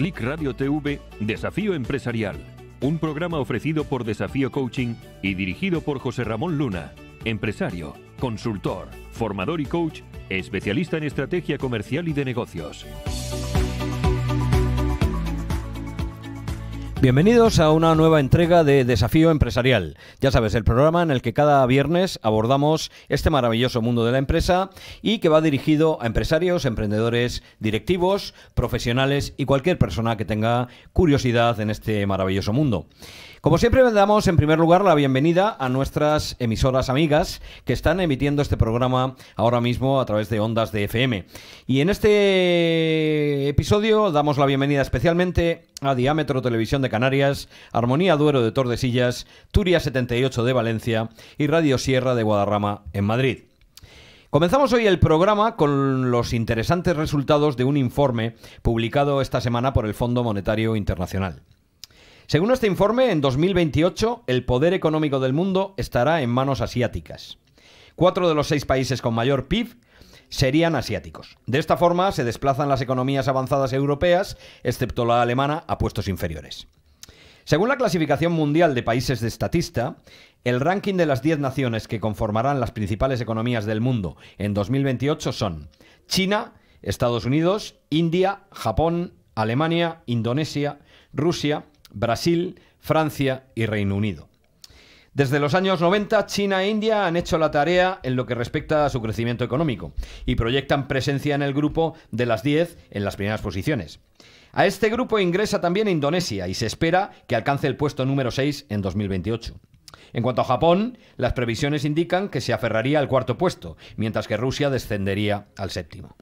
Click Radio TV Desafío Empresarial, un programa ofrecido por Desafío Coaching y dirigido por José Ramón Luna, empresario, consultor, formador y coach, especialista en estrategia comercial y de negocios. Bienvenidos a una nueva entrega de Desafío Empresarial. Ya sabes, el programa en el que cada viernes abordamos este maravilloso mundo de la empresa y que va dirigido a empresarios, emprendedores, directivos, profesionales y cualquier persona que tenga curiosidad en este maravilloso mundo. Como siempre, damos en primer lugar la bienvenida a nuestras emisoras amigas que están emitiendo este programa ahora mismo a través de ondas de FM. Y en este episodio damos la bienvenida especialmente a Diámetro Televisión de Canarias, Armonía Duero de Tordesillas, Turia 78 de Valencia y Radio Sierra de Guadarrama en Madrid. Comenzamos hoy el programa con los interesantes resultados de un informe publicado esta semana por el Fondo Monetario Internacional. Según este informe, en 2028 el poder económico del mundo estará en manos asiáticas. Cuatro de los seis países con mayor PIB serían asiáticos. De esta forma se desplazan las economías avanzadas europeas, excepto la alemana, a puestos inferiores. Según la clasificación mundial de países de estatista, el ranking de las 10 naciones que conformarán las principales economías del mundo en 2028 son China, Estados Unidos, India, Japón, Alemania, Indonesia, Rusia, Brasil, Francia y Reino Unido. Desde los años 90, China e India han hecho la tarea en lo que respecta a su crecimiento económico y proyectan presencia en el grupo de las 10 en las primeras posiciones. A este grupo ingresa también Indonesia y se espera que alcance el puesto número 6 en 2028. En cuanto a Japón, las previsiones indican que se aferraría al cuarto puesto, mientras que Rusia descendería al séptimo.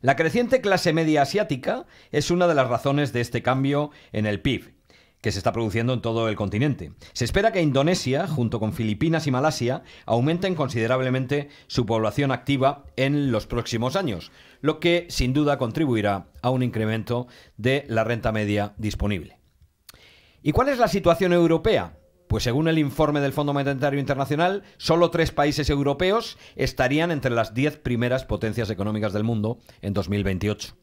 La creciente clase media asiática es una de las razones de este cambio en el PIB que se está produciendo en todo el continente. Se espera que Indonesia, junto con Filipinas y Malasia, aumenten considerablemente su población activa en los próximos años, lo que sin duda contribuirá a un incremento de la renta media disponible. ¿Y cuál es la situación europea? Pues según el informe del Fondo Monetario Internacional, solo tres países europeos estarían entre las diez primeras potencias económicas del mundo en 2028.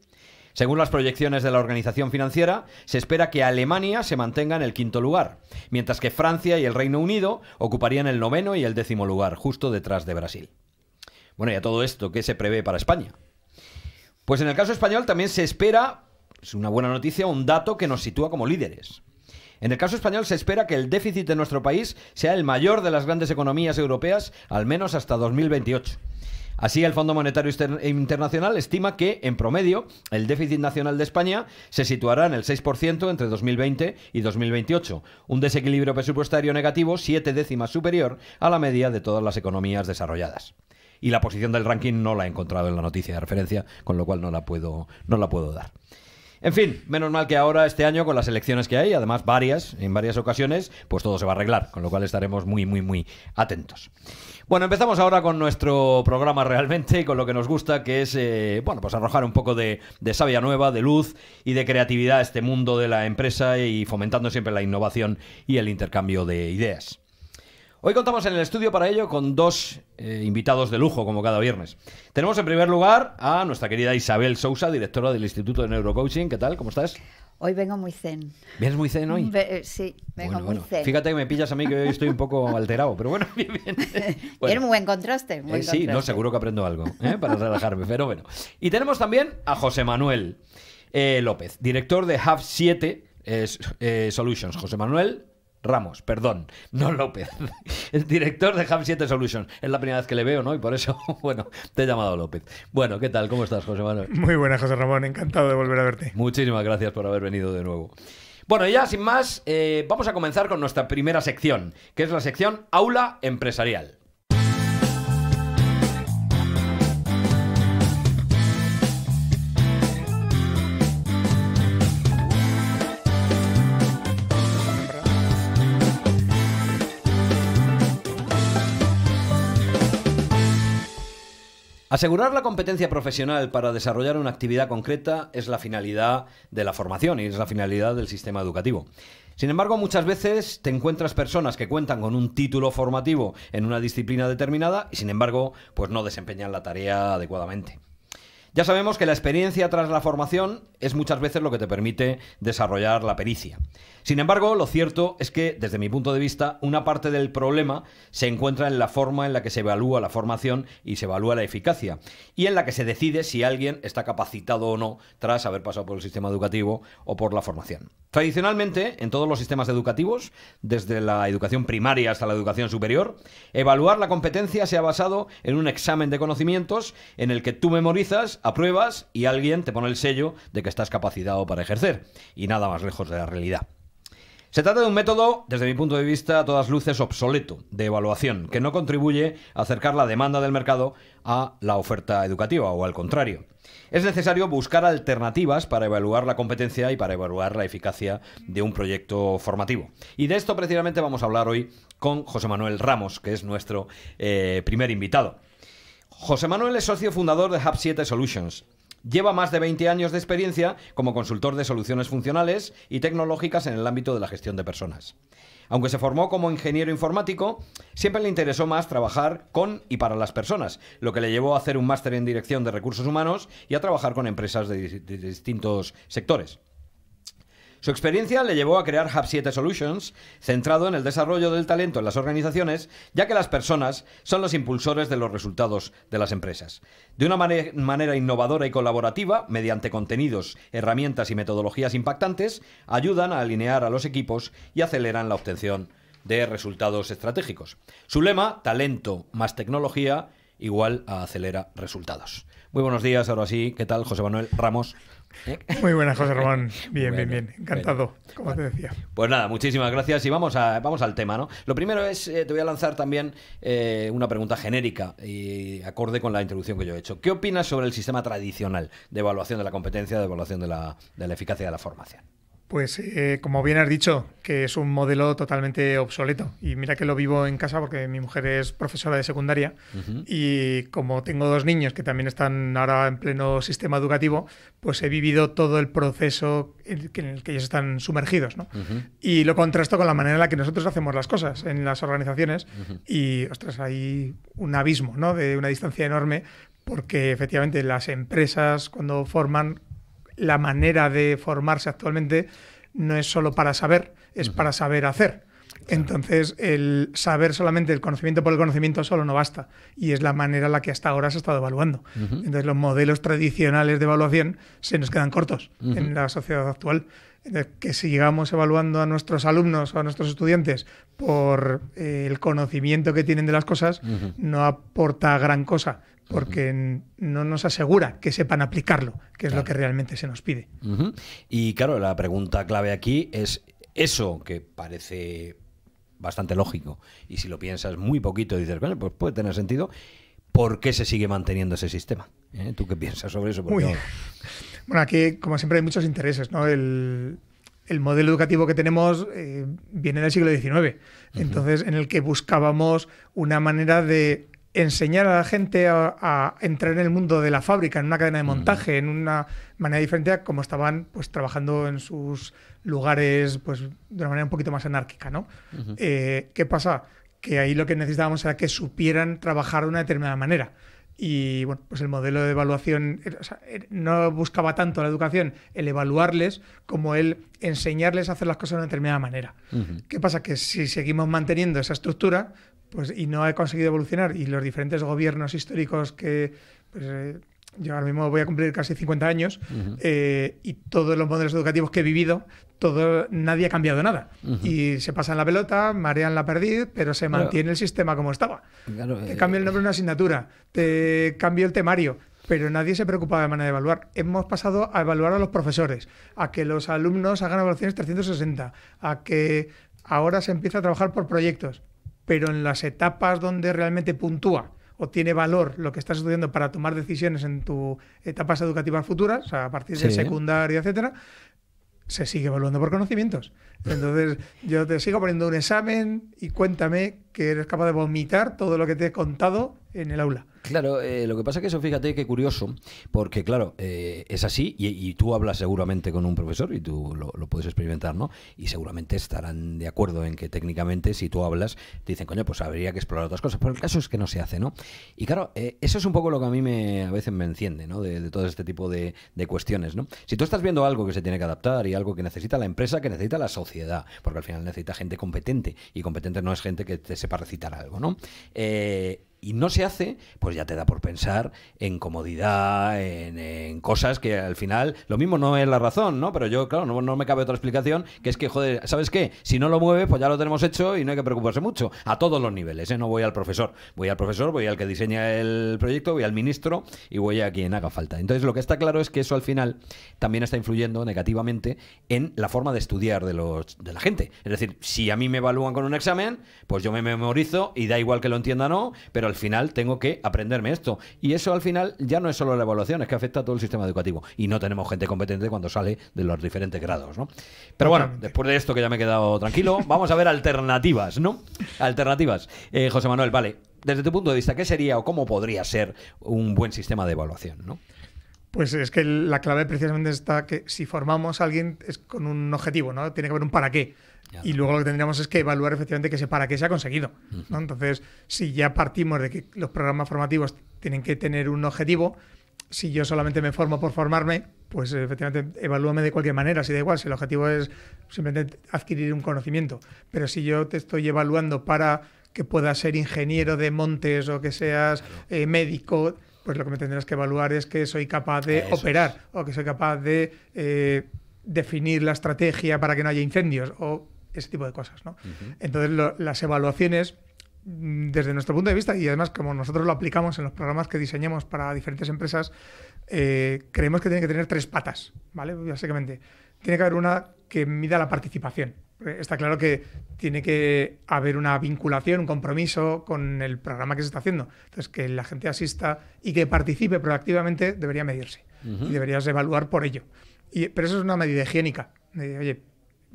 Según las proyecciones de la organización financiera, se espera que Alemania se mantenga en el quinto lugar, mientras que Francia y el Reino Unido ocuparían el noveno y el décimo lugar, justo detrás de Brasil. Bueno, y a todo esto, ¿qué se prevé para España? Pues en el caso español también se espera, es una buena noticia, un dato que nos sitúa como líderes. En el caso español se espera que el déficit de nuestro país sea el mayor de las grandes economías europeas, al menos hasta 2028. Así, el Fondo Monetario Internacional estima que, en promedio, el déficit nacional de España se situará en el 6% entre 2020 y 2028, un desequilibrio presupuestario negativo siete décimas superior a la media de todas las economías desarrolladas. Y la posición del ranking no la he encontrado en la noticia de referencia, con lo cual no la puedo, no la puedo dar. En fin, menos mal que ahora este año con las elecciones que hay, además varias, en varias ocasiones, pues todo se va a arreglar, con lo cual estaremos muy, muy, muy atentos. Bueno, empezamos ahora con nuestro programa realmente, con lo que nos gusta, que es, eh, bueno, pues arrojar un poco de, de savia nueva, de luz y de creatividad a este mundo de la empresa y fomentando siempre la innovación y el intercambio de ideas. Hoy contamos en el estudio para ello con dos eh, invitados de lujo, como cada viernes. Tenemos en primer lugar a nuestra querida Isabel Sousa, directora del Instituto de Neurocoaching. ¿Qué tal? ¿Cómo estás? Hoy vengo muy zen. ¿Vienes muy zen hoy? Eh, sí, vengo muy zen. Fíjate que me pillas a mí que hoy estoy un poco alterado, pero bueno, bien, bien. Tiene un buen contraste. Eh, sí, no, seguro que aprendo algo para relajarme, pero bueno. Y tenemos también a José Manuel López, director de HAV 7 Solutions. José Manuel, Ramos, perdón, no López, el director de Hub7 Solutions. Es la primera vez que le veo, ¿no? Y por eso, bueno, te he llamado López. Bueno, ¿qué tal? ¿Cómo estás, José Manuel? Muy buena, José Ramón, encantado de volver a verte. Muchísimas gracias por haber venido de nuevo. Bueno, ya sin más, eh, vamos a comenzar con nuestra primera sección, que es la sección Aula Empresarial. Asegurar la competencia profesional para desarrollar una actividad concreta es la finalidad de la formación y es la finalidad del sistema educativo. Sin embargo, muchas veces te encuentras personas que cuentan con un título formativo en una disciplina determinada y sin embargo, pues no desempeñan la tarea adecuadamente. Ya sabemos que la experiencia tras la formación es muchas veces lo que te permite desarrollar la pericia. Sin embargo, lo cierto es que, desde mi punto de vista, una parte del problema se encuentra en la forma en la que se evalúa la formación y se evalúa la eficacia, y en la que se decide si alguien está capacitado o no tras haber pasado por el sistema educativo o por la formación. Tradicionalmente, en todos los sistemas educativos, desde la educación primaria hasta la educación superior, evaluar la competencia se ha basado en un examen de conocimientos en el que tú memorizas, apruebas y alguien te pone el sello de que estás capacitado para ejercer. Y nada más lejos de la realidad. Se trata de un método, desde mi punto de vista, a todas luces obsoleto de evaluación, que no contribuye a acercar la demanda del mercado a la oferta educativa, o al contrario. Es necesario buscar alternativas para evaluar la competencia y para evaluar la eficacia de un proyecto formativo. Y de esto precisamente vamos a hablar hoy con José Manuel Ramos, que es nuestro eh, primer invitado. José Manuel es socio fundador de Hub 7 Solutions, Lleva más de 20 años de experiencia como consultor de soluciones funcionales y tecnológicas en el ámbito de la gestión de personas. Aunque se formó como ingeniero informático, siempre le interesó más trabajar con y para las personas, lo que le llevó a hacer un máster en dirección de recursos humanos y a trabajar con empresas de, de distintos sectores. Su experiencia le llevó a crear Hub 7 Solutions, centrado en el desarrollo del talento en las organizaciones, ya que las personas son los impulsores de los resultados de las empresas. De una manera innovadora y colaborativa, mediante contenidos, herramientas y metodologías impactantes, ayudan a alinear a los equipos y aceleran la obtención de resultados estratégicos. Su lema, talento más tecnología, igual acelera resultados. Muy buenos días, ahora sí. ¿Qué tal, José Manuel Ramos? ¿Eh? Muy buenas, José Román. Bien, bien, bien. Encantado, como te decía. Pues nada, muchísimas gracias y vamos, a, vamos al tema, ¿no? Lo primero es, eh, te voy a lanzar también eh, una pregunta genérica y acorde con la introducción que yo he hecho. ¿Qué opinas sobre el sistema tradicional de evaluación de la competencia, de evaluación de la, de la eficacia de la formación? Pues eh, como bien has dicho, que es un modelo totalmente obsoleto. Y mira que lo vivo en casa porque mi mujer es profesora de secundaria y como tengo dos niños que también están ahora en pleno sistema educativo, pues he vivido todo el proceso en el que, ellos están sumergidos. ¿no? Y lo contrasto con la manera en la que nosotros hacemos las cosas en las organizaciones y, ostras, hay un abismo ¿no? de una distancia enorme porque efectivamente las empresas cuando forman la manera de formarse actualmente no es solo para saber, es para saber hacer. Entonces, el saber solamente el conocimiento por el conocimiento solo no basta. Y es la manera en la que hasta ahora se ha estado evaluando. Entonces, los modelos tradicionales de evaluación se nos quedan cortos en la sociedad actual. que sigamos evaluando a nuestros alumnos o a nuestros estudiantes por eh, el conocimiento que tienen de las cosas, no aporta gran cosa porque no nos asegura que sepan aplicarlo, que es lo que realmente se nos pide. Y claro, la pregunta clave aquí es eso que parece bastante lógico, y si lo piensas muy poquito dices, bueno, pues puede tener sentido, ¿por qué se sigue manteniendo ese sistema? ¿Eh? ¿Tú qué piensas sobre eso? Bueno, aquí como siempre hay muchos intereses, ¿no? El, modelo educativo que tenemos eh, viene del siglo XIX, entonces en el que buscábamos una manera de enseñar a la gente a, entrar en el mundo de la fábrica, en una cadena de montaje, en una manera diferente a como estaban pues, trabajando en sus lugares pues, de una manera un poquito más anárquica. ¿no? Eh, ¿Qué pasa? Que ahí lo que necesitábamos era que supieran trabajar de una determinada manera. Y bueno, pues el modelo de evaluación no buscaba tanto la educación, el evaluarles, como el enseñarles a hacer las cosas de una determinada manera. ¿Qué pasa? Que si seguimos manteniendo esa estructura, pues, y no he conseguido evolucionar. Y los diferentes gobiernos históricos que... Pues, eh, yo ahora mismo voy a cumplir casi 50 años eh, y todos los modelos educativos que he vivido, todo, nadie ha cambiado nada. Y se pasan la pelota, marean la perdiz, pero se mantiene el sistema como estaba. te eh, cambio el nombre de una asignatura, te cambio el temario, pero nadie se preocupa de manera de evaluar. Hemos pasado a evaluar a los profesores, a que los alumnos hagan evaluaciones 360, a que ahora se empiece a trabajar por proyectos pero en las etapas donde realmente puntúa o tiene valor lo que estás estudiando para tomar decisiones en tus etapas educativas futuras, a partir de secundaria, etcétera, se sigue evaluando por conocimientos. Entonces yo te sigo poniendo un examen y cuéntame que eres capaz de vomitar todo lo que te he contado en el aula. Claro, eh, lo que pasa es que eso, fíjate qué curioso, porque claro, eh, es así y, tú hablas seguramente con un profesor y tú lo, puedes experimentar, ¿no? Y seguramente estarán de acuerdo en que técnicamente si tú hablas, te dicen, coño, pues habría que explorar otras cosas, pero el caso es que no se hace, ¿no? Y claro, eh, eso es un poco lo que a mí me, a veces me enciende, ¿no? De, todo este tipo de cuestiones, ¿no? Si tú estás viendo algo que se tiene que adaptar y algo que necesita la empresa, que necesita la sociedad, porque al final necesita gente competente, y competente no es gente que te sepa recitar algo, ¿no? Eh, y no se hace, pues ya te da por pensar en comodidad, en, cosas que al final, lo mismo no es la razón, ¿no? Pero yo, claro, no, no, me cabe otra explicación, que es que, joder, ¿sabes qué? Si no lo mueve, pues ya lo tenemos hecho y no hay que preocuparse mucho, a todos los niveles, ¿eh? No voy al profesor, voy al profesor, voy al que diseña el proyecto, voy al ministro y voy a quien haga falta. Entonces, lo que está claro es que eso al final también está influyendo negativamente en la forma de estudiar de, los, de la gente. Es decir, si a mí me evalúan con un examen, pues yo me memorizo y da igual que lo entienda o no, pero al al final tengo que aprenderme esto. Y eso al final ya no es solo la evaluación, es que afecta a todo el sistema educativo. Y no tenemos gente competente cuando sale de los diferentes grados, ¿no? Pero bueno, después de esto que ya me he quedado tranquilo, vamos a ver alternativas, ¿no? Alternativas. Eh, José Manuel, vale, desde tu punto de vista, ¿qué sería o cómo podría ser un buen sistema de evaluación, ¿no? Pues es que la clave precisamente está que si formamos a alguien es con un objetivo, ¿no? Tiene que haber un para qué. Y luego lo que tendríamos es que evaluar efectivamente que se, para qué se ha conseguido. Entonces, si ya partimos de que los programas formativos tienen que tener un objetivo, si yo solamente me formo por formarme, pues efectivamente evalúame de cualquier manera, si da igual, si el objetivo es simplemente adquirir un conocimiento. Pero si yo te estoy evaluando para que puedas ser ingeniero de montes o que seas eh, médico, pues lo que me tendrás que evaluar es que soy capaz de operar o que soy capaz de eh, definir la estrategia para que no haya incendios o ese tipo de cosas. ¿no? Entonces, las evaluaciones, mm, desde nuestro punto de vista, y además como nosotros lo aplicamos en los programas que diseñamos para diferentes empresas, eh, creemos que tiene que tener tres patas, ¿vale? Básicamente, tiene que haber una que mida la participación. Eh, está claro que tiene que haber una vinculación, un compromiso con el programa que se está haciendo. Entonces, que la gente asista y que participe proactivamente debería medirse y deberías evaluar por ello. Y, pero eso es una medida higiénica. Eh, oye,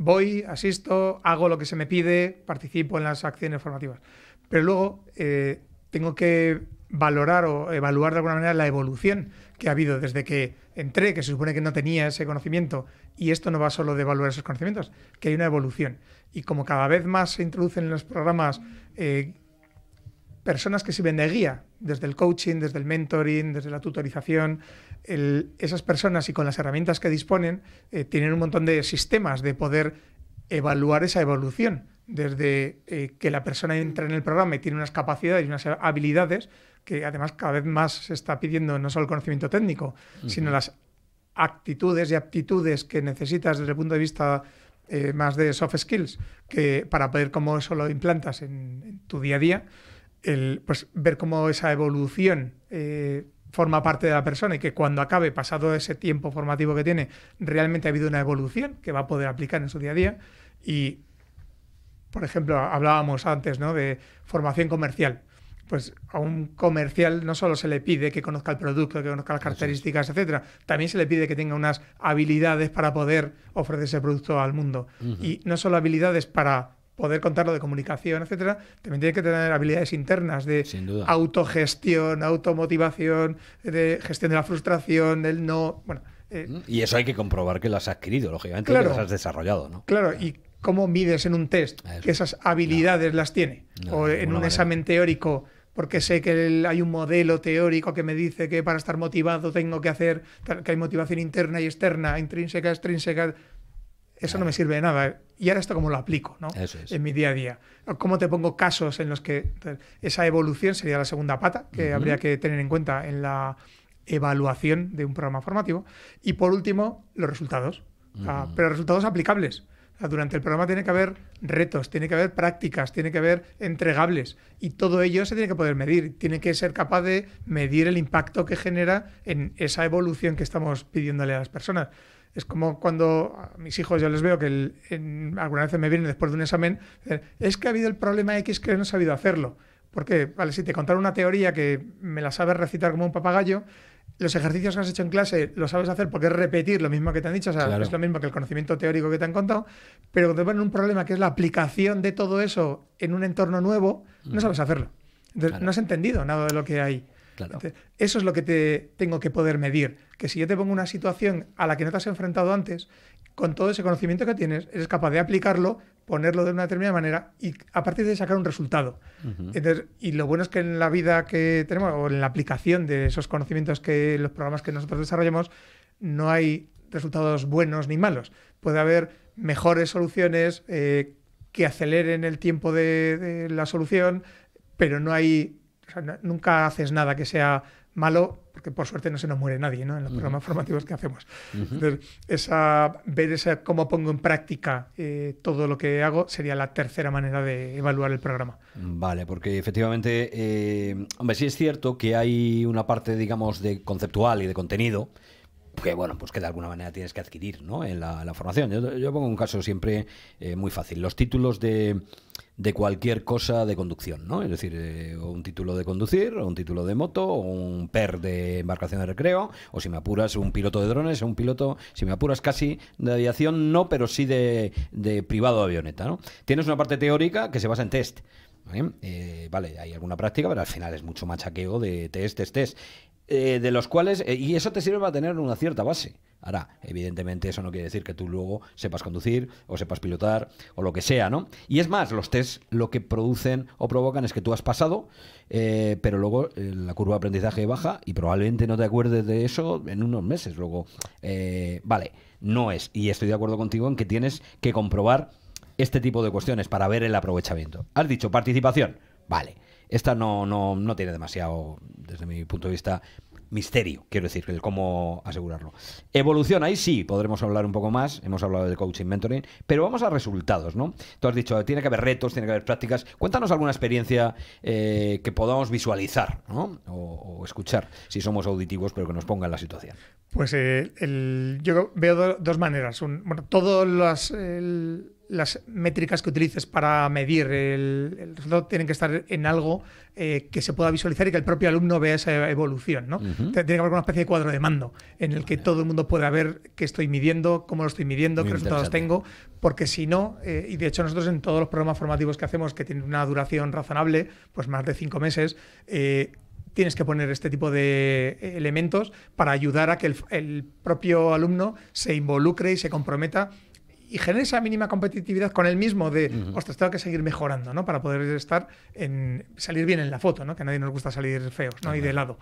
voy, asisto, hago lo que se me pide, participo en las acciones formativas. Pero luego eh, tengo que valorar o evaluar de alguna manera la evolución que ha habido desde que entré, que se supone que no tenía ese conocimiento, y esto no va solo de evaluar esos conocimientos, que hay una evolución. Y como cada vez más se introducen en los programas eh, personas que sirven de guía, desde el coaching, desde el mentoring, desde la tutorización. esas personas y con las herramientas que disponen eh, tienen un montón de sistemas de poder evaluar esa evolución, desde eh, que la persona entra en el programa y tiene unas capacidades y unas habilidades que además cada vez más se está pidiendo no solo el conocimiento técnico, sino las actitudes y aptitudes que necesitas desde el punto de vista eh, más de soft skills, que para poder cómo eso lo implantas en tu día a día el, pues, ver cómo esa evolución eh, forma parte de la persona y que cuando acabe, pasado ese tiempo formativo que tiene, realmente ha habido una evolución que va a poder aplicar en su día a día. Y, por ejemplo, hablábamos antes ¿no? de formación comercial. Pues a un comercial no solo se le pide que conozca el producto, que conozca las características, etcétera, también se le pide que tenga unas habilidades para poder ofrecer ese producto al mundo. Y no solo habilidades para poder contarlo de comunicación, etcétera, también tiene que tener habilidades internas de autogestión, automotivación, de gestión de la frustración, del no. Bueno, eh, mm, y eso hay que comprobar que lo has adquirido, lógicamente, que las has desarrollado, ¿no? Claro, y cómo mides en un test que esas habilidades las tiene, o en un examen teórico porque sé que hay un modelo teórico que me dice que para estar motivado tengo que hacer, que hay motivación interna y externa, intrínseca, extrínseca. Eso no me sirve de nada. ¿Y ahora esto cómo lo aplico ¿no? en mi día a día? ¿Cómo te pongo casos en los que esa evolución sería la segunda pata que habría que tener en cuenta en la evaluación de un programa formativo? Y por último, los resultados. pero resultados aplicables. durante el programa tiene que haber retos, tiene que haber prácticas, tiene que haber entregables y todo ello se tiene que poder medir. Tiene que ser capaz de medir el impacto que genera en esa evolución que estamos pidiéndole a las personas. Es como cuando a mis hijos yo les veo que en, alguna vez me vienen después de un examen, es que ha habido el problema X que no he sabido hacerlo. Porque, vale, si te contaron una teoría que me la sabes recitar como un papagayo, los ejercicios que has hecho en clase los sabes hacer porque es repetir lo mismo que te han dicho, o sea, es lo mismo que el conocimiento teórico que te han contado, pero cuando te ponen un problema que es la aplicación de todo eso en un entorno nuevo, no sabes hacerlo. no has entendido nada de lo que hay eso es lo que te tengo que poder medir. Que si yo te pongo una situación a la que no te has enfrentado antes, con todo ese conocimiento que tienes, eres capaz de aplicarlo, ponerlo de una determinada manera y a partir de sacar un resultado. y lo bueno es que en la vida que tenemos, o en la aplicación de esos conocimientos que los programas que nosotros desarrollamos, no hay resultados buenos ni malos. Puede haber mejores soluciones eh, que aceleren el tiempo de la solución, pero no hay nunca haces nada que sea malo, porque por suerte no se nos muere nadie en los programas formativos que hacemos. Entonces, esa, ver cómo pongo en práctica eh, todo lo que hago sería la tercera manera de evaluar el programa. Vale, porque efectivamente, eh, hombre, sí es cierto que hay una parte, digamos, de conceptual y de contenido que bueno, pues que de alguna manera tienes que adquirir ¿no? en la, formación. Yo, pongo un caso siempre eh, muy fácil. Los títulos de, de cualquier cosa de conducción, ¿no? Es decir, eh, un título de conducir, un título de moto, un PER de embarcación de recreo, o si me apuras, un piloto de drones, un piloto, si me apuras casi de aviación, no, pero sí de, privado de avioneta, ¿no? Tienes una parte teórica que se basa en test. ¿eh? Eh, vale, hay alguna práctica, pero al final es mucho machaqueo de test, test, test. Eh, de los cuales, eh, y eso te sirve para tener una cierta base. Ahora, evidentemente eso no quiere decir que tú luego sepas conducir o sepas pilotar o lo que sea, ¿no? Y es más, los test lo que producen o provocan es que tú has pasado, eh, pero luego la curva de aprendizaje baja y probablemente no te acuerdes de eso en unos meses. Luego, vale, no es, y estoy de acuerdo contigo en que tienes que comprobar este tipo de cuestiones para ver el aprovechamiento. Has dicho participación, vale. Esta no, tiene demasiado, desde mi punto de vista, misterio, quiero decir, el cómo asegurarlo. Evolución, ahí sí podremos hablar un poco más, hemos hablado de coaching, mentoring, pero vamos a resultados, ¿no? Tú has dicho, tiene que haber retos, tiene que haber prácticas. Cuéntanos alguna experiencia eh, que podamos visualizar, ¿no? O, escuchar, si somos auditivos, pero que nos ponga en la situación. Pues eh, yo veo dos maneras. bueno, todas las las métricas que utilices para medir el, resultado tienen que estar en algo eh, que se pueda visualizar y que el propio alumno vea esa evolución. ¿no? Tiene que haber una especie de cuadro de mando en el que todo el mundo pueda ver qué estoy midiendo, cómo lo estoy midiendo, qué resultados tengo, porque si no, eh, y de hecho nosotros en todos los programas formativos que hacemos, que tienen una duración razonable, pues más de cinco meses, eh, tienes que poner este tipo de elementos para ayudar a que el propio alumno se involucre y se comprometa y genera esa mínima competitividad con el mismo de, ostras, tengo que seguir mejorando, ¿no? Para poder estar en, salir bien en la foto, ¿no? Que a nadie nos gusta salir feos, ¿no? Y de lado.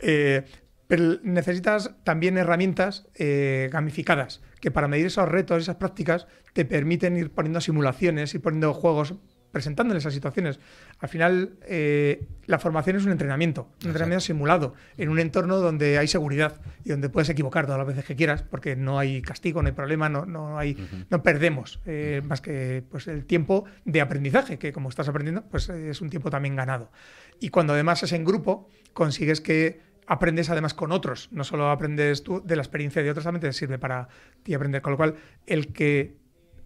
Eh, pero necesitas también herramientas eh, gamificadas que para medir esos retos, esas prácticas, te permiten ir poniendo simulaciones, ir poniendo juegos presentándoles esas situaciones. Al final, eh, la formación es un entrenamiento, un entrenamiento simulado, en un entorno donde hay seguridad y donde puedes equivocar todas las veces que quieras, porque no hay castigo, no hay problema, no, no, hay, no perdemos eh, más que pues, el tiempo de aprendizaje, que como estás aprendiendo, pues es un tiempo también ganado. Y cuando además es en grupo, consigues que aprendes además con otros, no solo aprendes tú, de la experiencia de otros también te sirve para ti aprender. Con lo cual, el que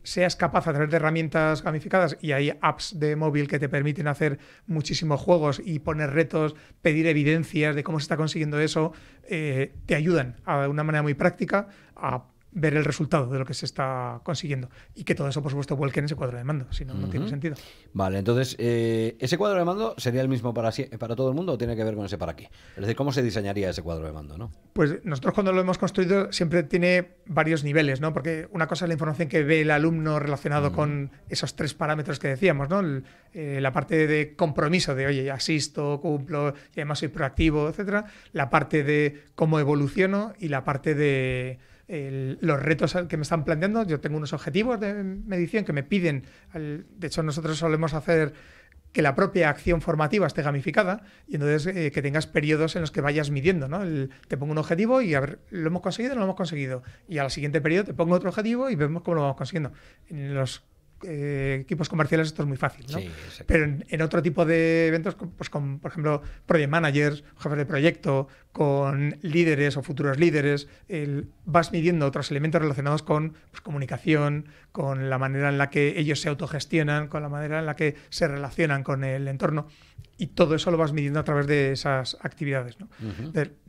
seas capaz a través de herramientas gamificadas y hay apps de móvil que te permiten hacer muchísimos juegos y poner retos, pedir evidencias de cómo se está consiguiendo eso, eh, te ayudan a, de una manera muy práctica a ver el resultado de lo que se está consiguiendo. Y que todo eso, por supuesto, vuelque en ese cuadro de mando, si no, no tiene sentido. Vale, entonces, eh, ¿ese cuadro de mando sería el mismo para, para todo el mundo o tiene que ver con ese para aquí? Es decir, ¿cómo se diseñaría ese cuadro de mando? ¿no? Pues nosotros cuando lo hemos construido siempre tiene varios niveles, ¿no? Porque una cosa es la información que ve el alumno relacionado con esos tres parámetros que decíamos, ¿no? Eh, la parte de compromiso, de, oye, asisto, cumplo, y además soy proactivo, etcétera. La parte de cómo evoluciono y la parte de los retos que me están planteando. Yo tengo unos objetivos de medición que me piden, de hecho nosotros solemos hacer que la propia acción formativa esté gamificada y entonces eh, que tengas periodos en los que vayas midiendo, ¿no? te pongo un objetivo y a ver, ¿lo hemos conseguido o no lo hemos conseguido? Y al siguiente periodo te pongo otro objetivo y vemos cómo lo vamos consiguiendo. En los eh, equipos comerciales esto es muy fácil, ¿no? Pero en, otro tipo de eventos, pues con, por ejemplo, project managers, jefes de proyecto, con líderes o futuros líderes, vas midiendo otros elementos relacionados con pues, comunicación, con la manera en la que ellos se autogestionan, con la manera en la que se relacionan con el entorno y todo eso lo vas midiendo a través de esas actividades.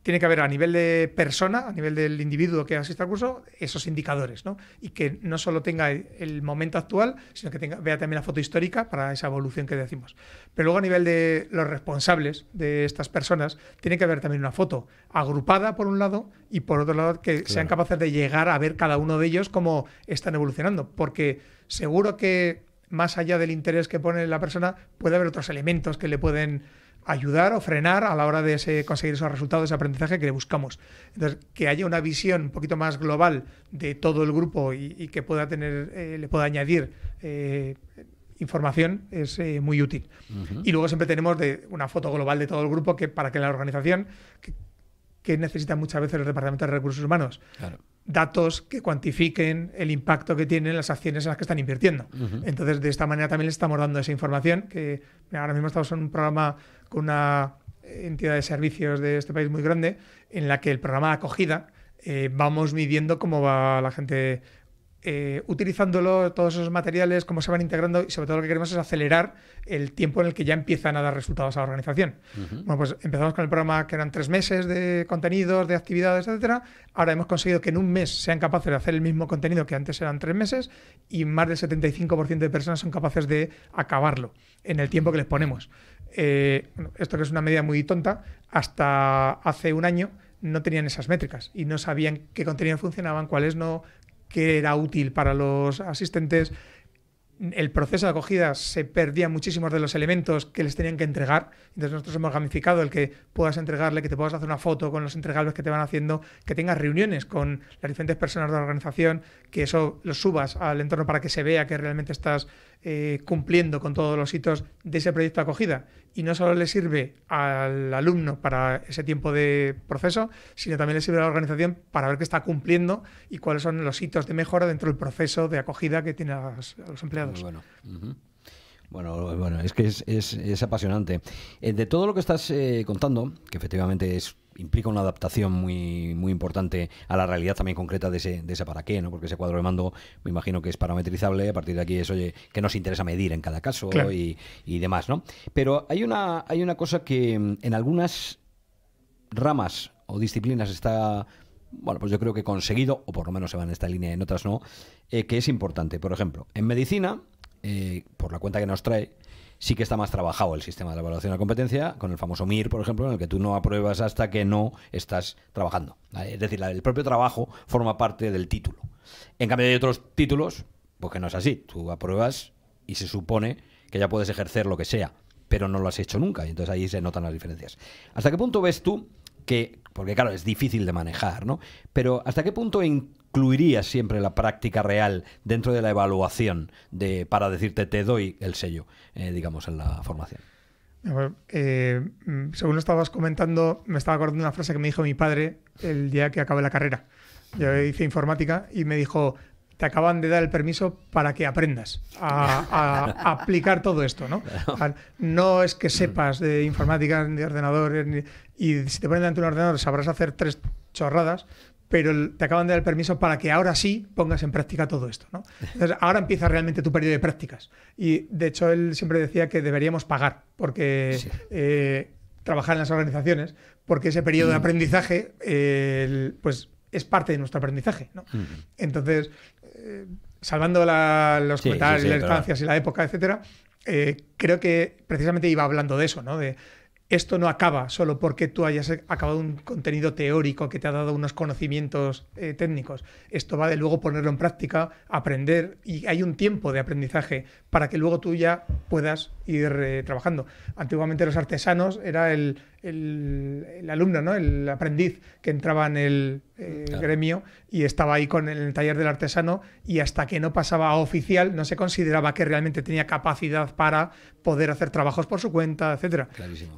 Tiene que haber a nivel de persona, a nivel del individuo que asiste al curso, esos indicadores, Y que no solo tenga el momento actual, sino que tenga, vea también la foto histórica para esa evolución que decimos. Pero luego a nivel de los responsables de estas personas, tiene que haber también una foto agrupada por un lado y por otro lado que sean capaces de llegar a ver cada uno de ellos cómo están evolucionando. Porque seguro que más allá del interés que pone la persona, puede haber otros elementos que le pueden ayudar o frenar a la hora de conseguir esos resultados, ese aprendizaje que le buscamos. Entonces, que haya una visión un poquito más global de todo el grupo y, que pueda tener, eh, le pueda añadir eh, información es eh, muy útil. Y luego siempre tenemos de, una foto global de todo el grupo que para que la organización, que, que necesita muchas veces el Departamento de Recursos Humanos, datos que cuantifiquen el impacto que tienen las acciones en las que están invirtiendo. Entonces, de esta manera también le estamos dando esa información, que ahora mismo estamos en un programa con una entidad de servicios de este país muy grande, en la que el programa de acogida eh, vamos midiendo cómo va la gente eh, utilizándolo, todos esos materiales, cómo se van integrando y sobre todo lo que queremos es acelerar el tiempo en el que ya empiezan a dar resultados a la organización. Bueno, pues empezamos con el programa que eran tres meses de contenidos, de actividades, etcétera. Ahora hemos conseguido que en un mes sean capaces de hacer el mismo contenido que antes eran tres meses y más del 75% de personas son capaces de acabarlo en el tiempo que les ponemos. Eh, esto que es una medida muy tonta, hasta hace un año no tenían esas métricas y no sabían qué contenido funcionaban, cuáles no, que era útil para los asistentes. El proceso de acogida se perdía muchísimos de los elementos que les tenían que entregar. Entonces nosotros hemos gamificado el que puedas entregarle, que te puedas hacer una foto con los entregables que te van haciendo, que tengas reuniones con las diferentes personas de la organización, que eso lo subas al entorno para que se vea que realmente estás eh, cumpliendo con todos los hitos de ese proyecto de acogida. Y no solo le sirve al alumno para ese tiempo de proceso, sino también le sirve a la organización para ver qué está cumpliendo y cuáles son los hitos de mejora dentro del proceso de acogida que tiene a los, empleados. bueno. Bueno, es que es, apasionante. Eh, de todo lo que estás eh, contando, que efectivamente es implica una adaptación muy, muy importante a la realidad también concreta de ese, de para qué, ¿no? Porque ese cuadro de mando me imagino que es parametrizable, a partir de aquí es, oye, que nos interesa medir en cada caso y, demás, ¿no? Pero hay una, hay una cosa que en algunas ramas o disciplinas está bueno, pues yo creo que conseguido, o por lo menos se va en esta línea en otras no, eh, que es importante. Por ejemplo, en medicina, eh, por la cuenta que nos trae, sí que está más trabajado el sistema de evaluación de la competencia, con el famoso MIR, por ejemplo, en el que tú no apruebas hasta que no estás trabajando. Es decir, el propio trabajo forma parte del título. En cambio, hay otros títulos, pues que no es así. Tú apruebas y se supone que ya puedes ejercer lo que sea, pero no lo has hecho nunca. Y entonces ahí se notan las diferencias. ¿Hasta qué punto ves tú que, porque claro, es difícil de manejar, ¿no? Pero ¿hasta qué punto en incluiría siempre la práctica real dentro de la evaluación de, para decirte te doy el sello, eh, digamos, en la formación? Eh, según lo estabas comentando, me estaba acordando de una frase que me dijo mi padre el día que acabé la carrera. Yo hice informática y me dijo, te acaban de dar el permiso para que aprendas a, aplicar todo esto, ¿no? No es que sepas de informática, de ordenador, y si te ponen delante de un ordenador sabrás hacer tres chorradas, pero te acaban de dar el permiso para que ahora sí pongas en práctica todo esto. Entonces, ahora empieza realmente tu periodo de prácticas. Y de hecho, él siempre decía que deberíamos pagar, porque eh, trabajar en las organizaciones, porque ese periodo de mm. aprendizaje, pues es parte de nuestro aprendizaje. Mm. Entonces, eh, salvando los comentarios, las instancias y la época, etcétera, eh, creo que precisamente iba hablando de eso, ¿no? esto no acaba solo porque tú hayas acabado un contenido teórico que te ha dado unos conocimientos eh, técnicos. Esto va de luego ponerlo en práctica, aprender y hay un tiempo de aprendizaje para que luego tú ya puedas ir eh, trabajando. Antiguamente los artesanos era el, el, alumno, ¿no? el aprendiz que entraba en el eh, gremio y estaba ahí con el taller del artesano y hasta que no pasaba a oficial no se consideraba que realmente tenía capacidad para poder hacer trabajos por su cuenta, etc.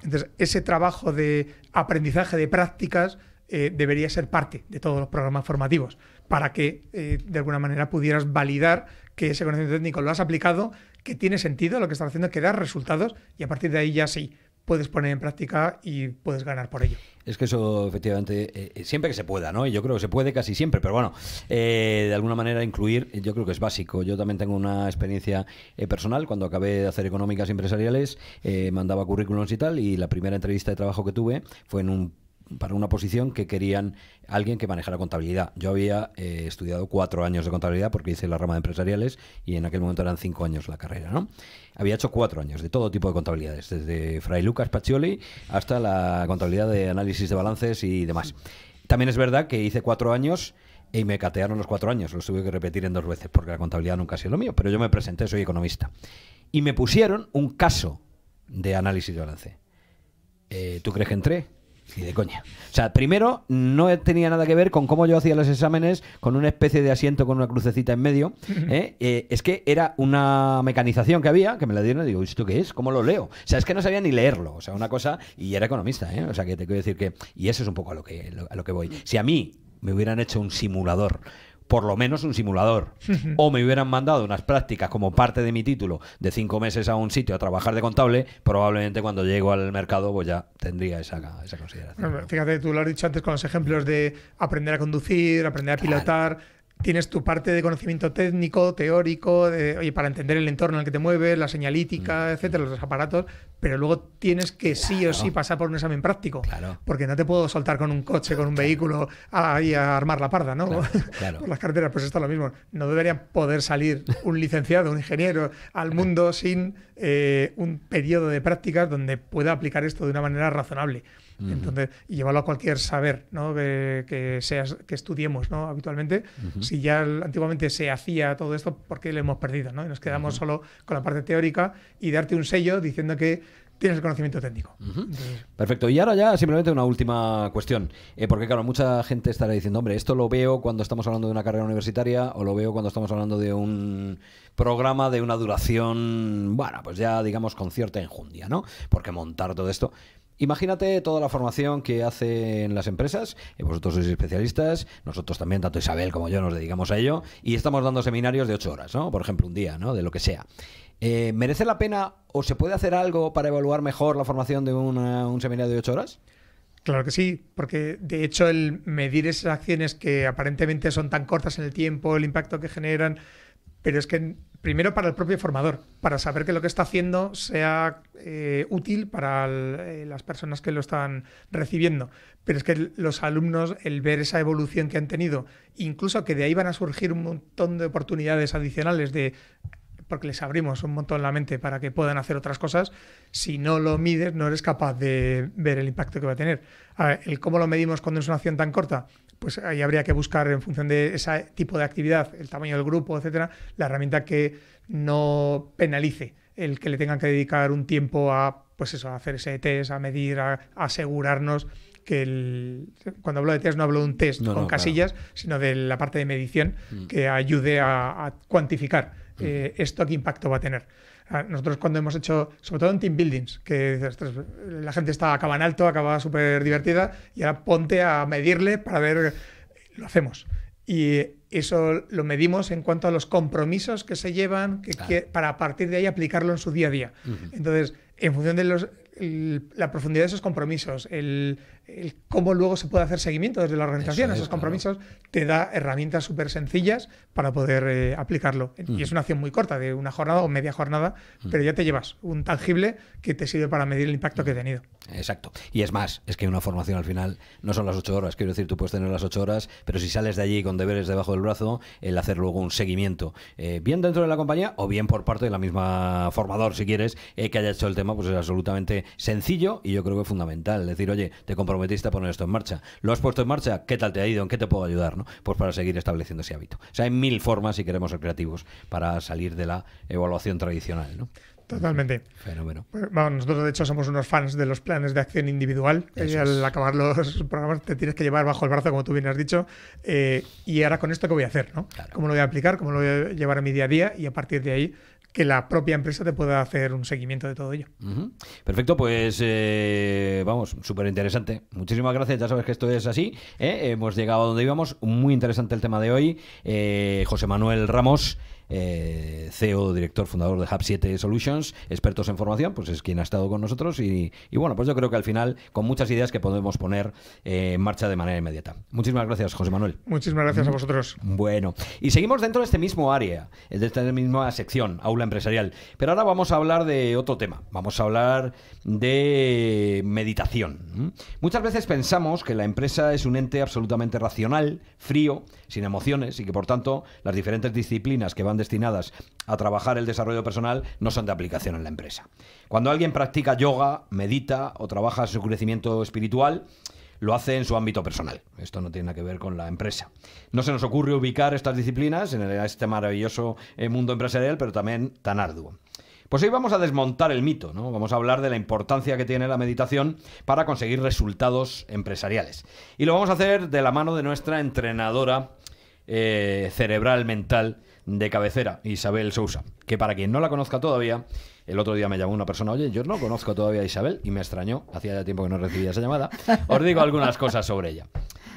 Entonces, ese trabajo de aprendizaje de prácticas eh, debería ser parte de todos los programas formativos para que eh, de alguna manera pudieras validar que ese conocimiento técnico lo has aplicado, que tiene sentido lo que estás haciendo, que da resultados y a partir de ahí ya sí puedes poner en práctica y puedes ganar por ello. Es que eso, efectivamente, eh, eh, siempre que se pueda, ¿no? Y yo creo que se puede casi siempre, pero bueno, eh, de alguna manera incluir, yo creo que es básico. Yo también tengo una experiencia personal. Cuando acabé de hacer económicas empresariales, mandaba currículums y tal, y la primera entrevista de trabajo que tuve fue en un para una posición que querían alguien que manejara contabilidad. Yo había eh, estudiado cuatro años de contabilidad porque hice la rama de empresariales y en aquel momento eran cinco años la carrera, ¿no? Había hecho cuatro años de todo tipo de contabilidades, desde Fray Lucas Pacioli hasta la contabilidad de análisis de balances y demás. También es verdad que hice cuatro años y me catearon los cuatro años, los tuve que repetir en dos veces porque la contabilidad nunca ha sido lo mío, pero yo me presenté, soy economista. Y me pusieron un caso de análisis de balance. Eh, ¿Tú crees que entré? y de coña. O sea, primero, no tenía nada que ver con cómo yo hacía los exámenes con una especie de asiento con una crucecita en medio. ¿eh? Eh, es que era una mecanización que había, que me la dieron y digo, ¿esto qué es? ¿Cómo lo leo? O sea, es que no sabía ni leerlo. O sea, una cosa, y era economista, ¿eh? O sea, que te quiero decir que. Y eso es un poco lo que, a lo que voy. Si a mí me hubieran hecho un simulador por lo menos un simulador. O me hubieran mandado unas prácticas como parte de mi título de cinco meses a un sitio a trabajar de contable, probablemente cuando llego al mercado pues ya tendría esa, esa consideración. fíjate, tú lo has dicho antes con los ejemplos de aprender a conducir, aprender a pilotar tienes tu parte de conocimiento técnico, teórico, de, oye, para entender el entorno en el que te mueves, la señalítica, mm. etcétera, los aparatos, pero luego tienes que sí o sí pasar por un examen práctico. Claro. Porque no te puedo soltar con un coche, con un vehículo, ahí a armar la parda, ¿no? por las carreteras, pues está lo mismo. No debería poder salir un licenciado, un ingeniero al mundo sin eh, un periodo de prácticas donde pueda aplicar esto de una manera razonable. Entonces, y llevarlo a cualquier saber ¿no? que, seas, que estudiemos ¿no? habitualmente. Si ya antiguamente se hacía todo esto, ¿por qué lo hemos perdido? ¿no? Y nos quedamos solo con la parte teórica y darte un sello diciendo que tienes el conocimiento técnico. Perfecto. Y ahora ya simplemente una última cuestión. Eh, porque claro, mucha gente estará diciendo, hombre, esto lo veo cuando estamos hablando de una carrera universitaria o lo veo cuando estamos hablando de un programa de una duración, bueno, pues ya digamos con cierta enjundia, ¿no? Porque montar todo esto. Imagínate toda la formación que hacen las empresas, eh, vosotros sois especialistas, nosotros también, tanto Isabel como yo nos dedicamos a ello, y estamos dando seminarios de ocho horas, ¿no? Por ejemplo, un día, ¿no? De lo que sea. Eh, ¿Merece la pena o se puede hacer algo para evaluar mejor la formación de un seminario de ocho horas? Claro que sí, porque de hecho el medir esas acciones que aparentemente son tan cortas en el tiempo, el impacto que generan, pero es que primero para el propio formador, para saber que lo que está haciendo sea eh, útil para eh, las personas que lo están recibiendo. Pero es que los alumnos, el ver esa evolución que han tenido, incluso que de ahí van a surgir un montón de oportunidades adicionales de porque les abrimos un montón la mente para que puedan hacer otras cosas, si no lo mides no eres capaz de ver el impacto que va a tener. el cómo lo medimos cuando es una acción tan corta, pues ahí habría que buscar en función de ese tipo de actividad, el tamaño del grupo, etcétera, la herramienta que no penalice el que le tengan que dedicar un tiempo a pues eso, a hacer ese test, a medir, a, asegurarnos que el, cuando hablo de test no hablo de un test con casillas, sino de la parte de medición mm. que ayude a, cuantificar mm. eh, esto qué impacto va a tener. Ah, nosotros cuando hemos hecho, sobre todo en team buildings, que la gente está acaba en alto, acaba súper divertida, y ahora ponte a medirle para ver, lo hacemos. Y eso lo medimos en cuanto a los compromisos que se llevan que, para a partir de ahí aplicarlo en su día a día. Entonces, en función de los, la profundidad de esos compromisos, el, cómo luego se puede hacer seguimiento desde la organización esos compromisos, te da herramientas súper sencillas para poder eh, aplicarlo. Y mm. es una acción muy corta, de una jornada o media jornada, mm. pero ya te llevas un tangible que te sirve para medir el impacto mm. que he tenido. Exacto. Y es más, es que una formación al final no son las ocho horas, quiero decir, tú puedes tener las ocho horas, pero si sales de allí con deberes debajo del brazo, el hacer luego un seguimiento, eh, bien dentro de la compañía o bien por parte de la misma formador, si quieres, eh, que haya hecho el tema, pues es absolutamente sencillo y yo creo que es fundamental. decir, oye, te compro a poner esto en marcha. Lo has puesto en marcha, ¿qué tal te ha ido? ¿En qué te puedo ayudar? Pues para seguir estableciendo ese hábito. O sea, hay mil formas, si queremos ser creativos, para salir de la evaluación tradicional. Totalmente. Fenómeno. Pues, nosotros de hecho somos unos fans de los planes de acción individual. al acabar los programas te tienes que llevar bajo el brazo, como tú bien has dicho, eh, y ahora con esto qué voy a hacer, ¿no? ¿Cómo lo voy a aplicar? ¿Cómo lo voy a llevar a mi día a día? Y a partir de ahí que la propia empresa te pueda hacer un seguimiento de todo ello. Perfecto, pues eh, vamos, súper interesante. Muchísimas gracias, ya sabes que esto es así. ¿eh? Hemos llegado a donde íbamos, muy interesante el tema de hoy. Eh, José Manuel Ramos. Eh, CEO, director, fundador de Hub7 Solutions, expertos en formación, pues es quien ha estado con nosotros y, bueno, pues yo creo que al final con muchas ideas que podemos poner eh, en marcha de manera inmediata. Muchísimas gracias, José Manuel. Muchísimas gracias a mm. vosotros. Bueno, y seguimos dentro de este mismo área, de esta misma sección, aula empresarial, pero ahora vamos a hablar de otro tema, vamos a hablar de meditación. Muchas veces pensamos que la empresa es un ente absolutamente racional, frío, sin emociones y que por tanto las diferentes disciplinas que van destinadas a trabajar el desarrollo personal no son de aplicación en la empresa. Cuando alguien practica yoga, medita o trabaja su crecimiento espiritual, lo hace en su ámbito personal. Esto no tiene nada que ver con la empresa. No se nos ocurre ubicar estas disciplinas en este maravilloso eh, mundo empresarial, pero también tan arduo. Pues hoy vamos a desmontar el mito, ¿no? Vamos a hablar de la importancia que tiene la meditación para conseguir resultados empresariales. Y lo vamos a hacer de la mano de nuestra entrenadora eh, cerebral mental, de cabecera, Isabel Sousa, que para quien no la conozca todavía, el otro día me llamó una persona, oye, yo no conozco todavía a Isabel y me extrañó, hacía ya tiempo que no recibía esa llamada, os digo algunas cosas sobre ella.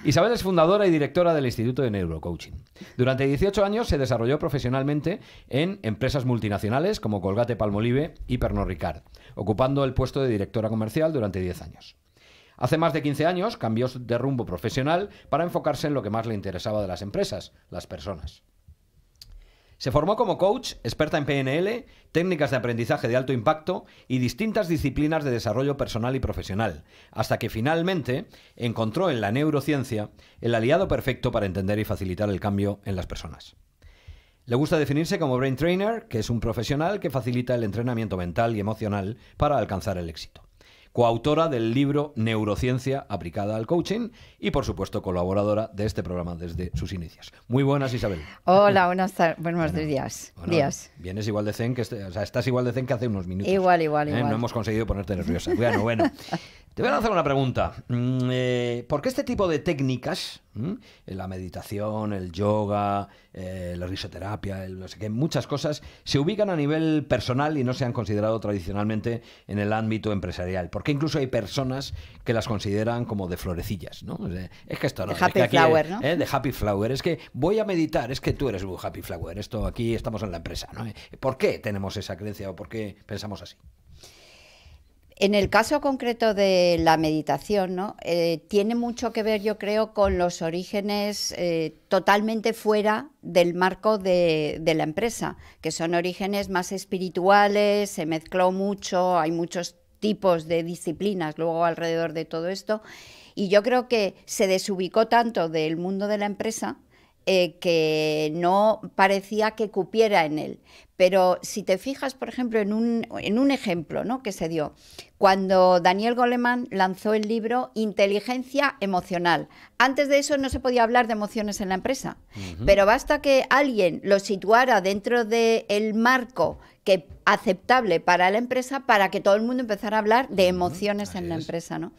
Isabel es fundadora y directora del Instituto de Neurocoaching. Durante 18 años se desarrolló profesionalmente en empresas multinacionales como Colgate Palmolive y Pernod Ricard, ocupando el puesto de directora comercial durante 10 años. Hace más de 15 años cambió de rumbo profesional para enfocarse en lo que más le interesaba de las empresas, las personas. Se formó como coach, experta en PNL, técnicas de aprendizaje de alto impacto y distintas disciplinas de desarrollo personal y profesional, hasta que finalmente encontró en la neurociencia el aliado perfecto para entender y facilitar el cambio en las personas. Le gusta definirse como brain trainer, que es un profesional que facilita el entrenamiento mental y emocional para alcanzar el éxito coautora del libro Neurociencia aplicada al coaching y, por supuesto, colaboradora de este programa desde sus inicios. Muy buenas, Isabel. Hola, buenas buenos días. días. Vienes igual de zen que, este, o sea, estás igual de zen que hace unos minutos. Igual, igual, ¿Eh? igual. No hemos conseguido ponerte nerviosa. Bueno, bueno. Te voy a lanzar una pregunta. Mm, eh, ¿Por qué este tipo de técnicas, mm, la meditación, el yoga, eh, la risoterapia, sé qué, muchas cosas, se ubican a nivel personal y no se han considerado tradicionalmente en el ámbito empresarial? Porque incluso hay personas que las consideran como de florecillas, ¿no? Es que esto no. De es flower, eh, de happy flower. Es que voy a meditar, es que tú eres un happy flower. Esto aquí estamos en la empresa, ¿no? ¿Por qué tenemos esa creencia o por qué pensamos así? En el caso concreto de la meditación, ¿no? Eh, tiene mucho que ver, yo creo, con los orígenes eh, totalmente fuera del marco de, de, la empresa, que son orígenes más espirituales, se mezcló mucho, hay muchos tipos de disciplinas luego alrededor de todo esto, y yo creo que se desubicó tanto del mundo de la empresa eh, que no parecía que cupiera en él. Pero si te fijas, por ejemplo, en un, ejemplo ¿no? que se dio, cuando Daniel Goleman lanzó el libro Inteligencia Emocional. Antes de eso no se podía hablar de emociones en la empresa, pero basta que alguien lo situara dentro del marco que aceptable para la empresa para que todo el mundo empezara a hablar de emociones en la empresa. ¿no?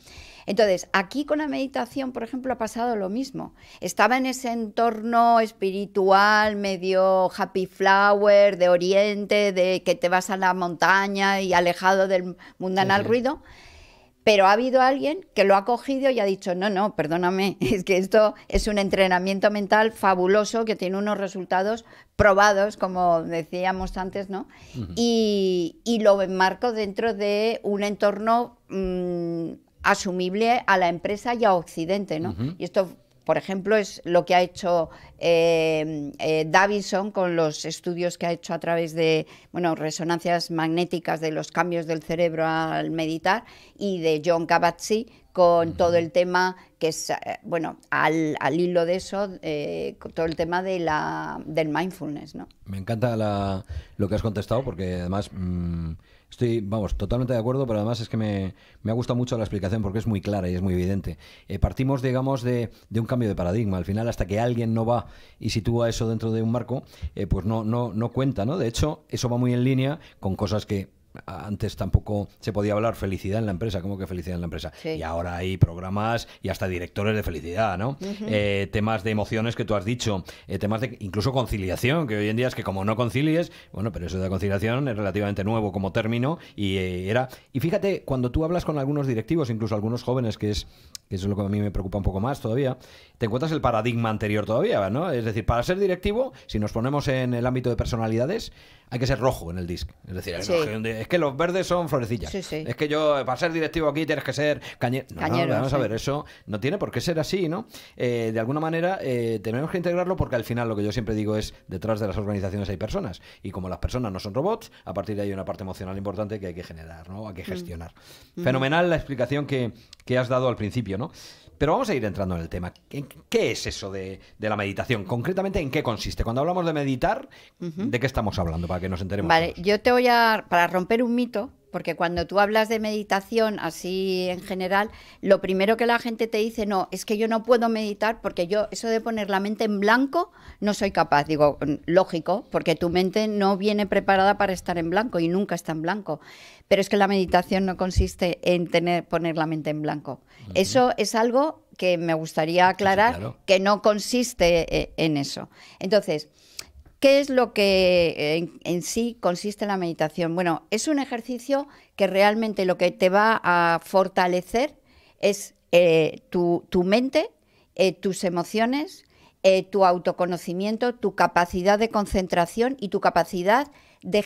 Entonces, aquí con la meditación, por ejemplo, ha pasado lo mismo. Estaba en ese entorno espiritual, medio happy flower, de oriente, de que te vas a la montaña y alejado del mundanal ruido. Pero ha habido alguien que lo ha cogido y ha dicho, no, no, perdóname, es que esto es un entrenamiento mental fabuloso que tiene unos resultados probados, como decíamos antes, ¿no? y, lo enmarco dentro de un entorno mm, asumible a la empresa y a Occidente, Y esto por ejemplo, es lo que ha hecho eh, eh, Davison con los estudios que ha hecho a través de bueno, resonancias magnéticas de los cambios del cerebro al meditar y de John kabat con todo el tema que es, eh, bueno, al, al hilo de eso, eh, con todo el tema de la, del mindfulness, ¿no? Me encanta lo que has contestado porque además mm, estoy, vamos, totalmente de acuerdo, pero además es que me, me, ha gustado mucho la explicación porque es muy clara y es muy evidente. Eh, partimos, digamos, de, de, un cambio de paradigma. Al final, hasta que alguien no va y sitúa eso dentro de un marco, pues no, no, no cuenta, ¿no? De hecho, eso va muy en línea con cosas que antes tampoco se podía hablar felicidad en la empresa, ¿cómo que felicidad en la empresa? Y ahora hay programas y hasta directores de felicidad, ¿no? Eh, temas de emociones que tú has dicho, eh, temas de incluso conciliación, que hoy en día es que como no concilies, bueno, pero eso de conciliación es relativamente nuevo como término y eh, era... Y fíjate, cuando tú hablas con algunos directivos, incluso algunos jóvenes, que es que eso es lo que a mí me preocupa un poco más todavía, te encuentras el paradigma anterior todavía, ¿no? Es decir, para ser directivo, si nos ponemos en el ámbito de personalidades, hay que ser rojo en el disc. Es decir, es que los verdes son florecillas. Es que yo, para ser directivo aquí, tienes que ser cañero. vamos a ver, eso no tiene por qué ser así, ¿no? Eh, de alguna manera, eh, tenemos que integrarlo porque al final lo que yo siempre digo es, detrás de las organizaciones hay personas. Y como las personas no son robots, a partir de ahí hay una parte emocional importante que hay que generar, ¿no? Hay que mm. gestionar. Fenomenal la explicación que has dado al principio. Pero vamos a ir entrando en el tema. ¿Qué, es eso de, la meditación? Concretamente, ¿en qué consiste? Cuando hablamos de meditar, ¿de qué estamos hablando? Para que nos enteremos. Vale, yo te voy a. Para romper un mito, porque cuando tú hablas de meditación así en general, lo primero que la gente te dice, no, es que yo no puedo meditar porque yo eso de poner la mente en blanco no soy capaz. Digo, mm, lógico, porque tu mente no viene preparada para estar en blanco y nunca está en blanco. Pero es que la meditación no consiste en tener, poner la mente en blanco. Eso es algo que me gustaría aclarar, que no consiste eh, en eso. Entonces, ¿qué es lo que eh, en, sí consiste en la meditación? Bueno, es un ejercicio que realmente lo que te va a fortalecer es eh, tu, mente, tus emociones, tu autoconocimiento, tu capacidad de concentración y tu capacidad de,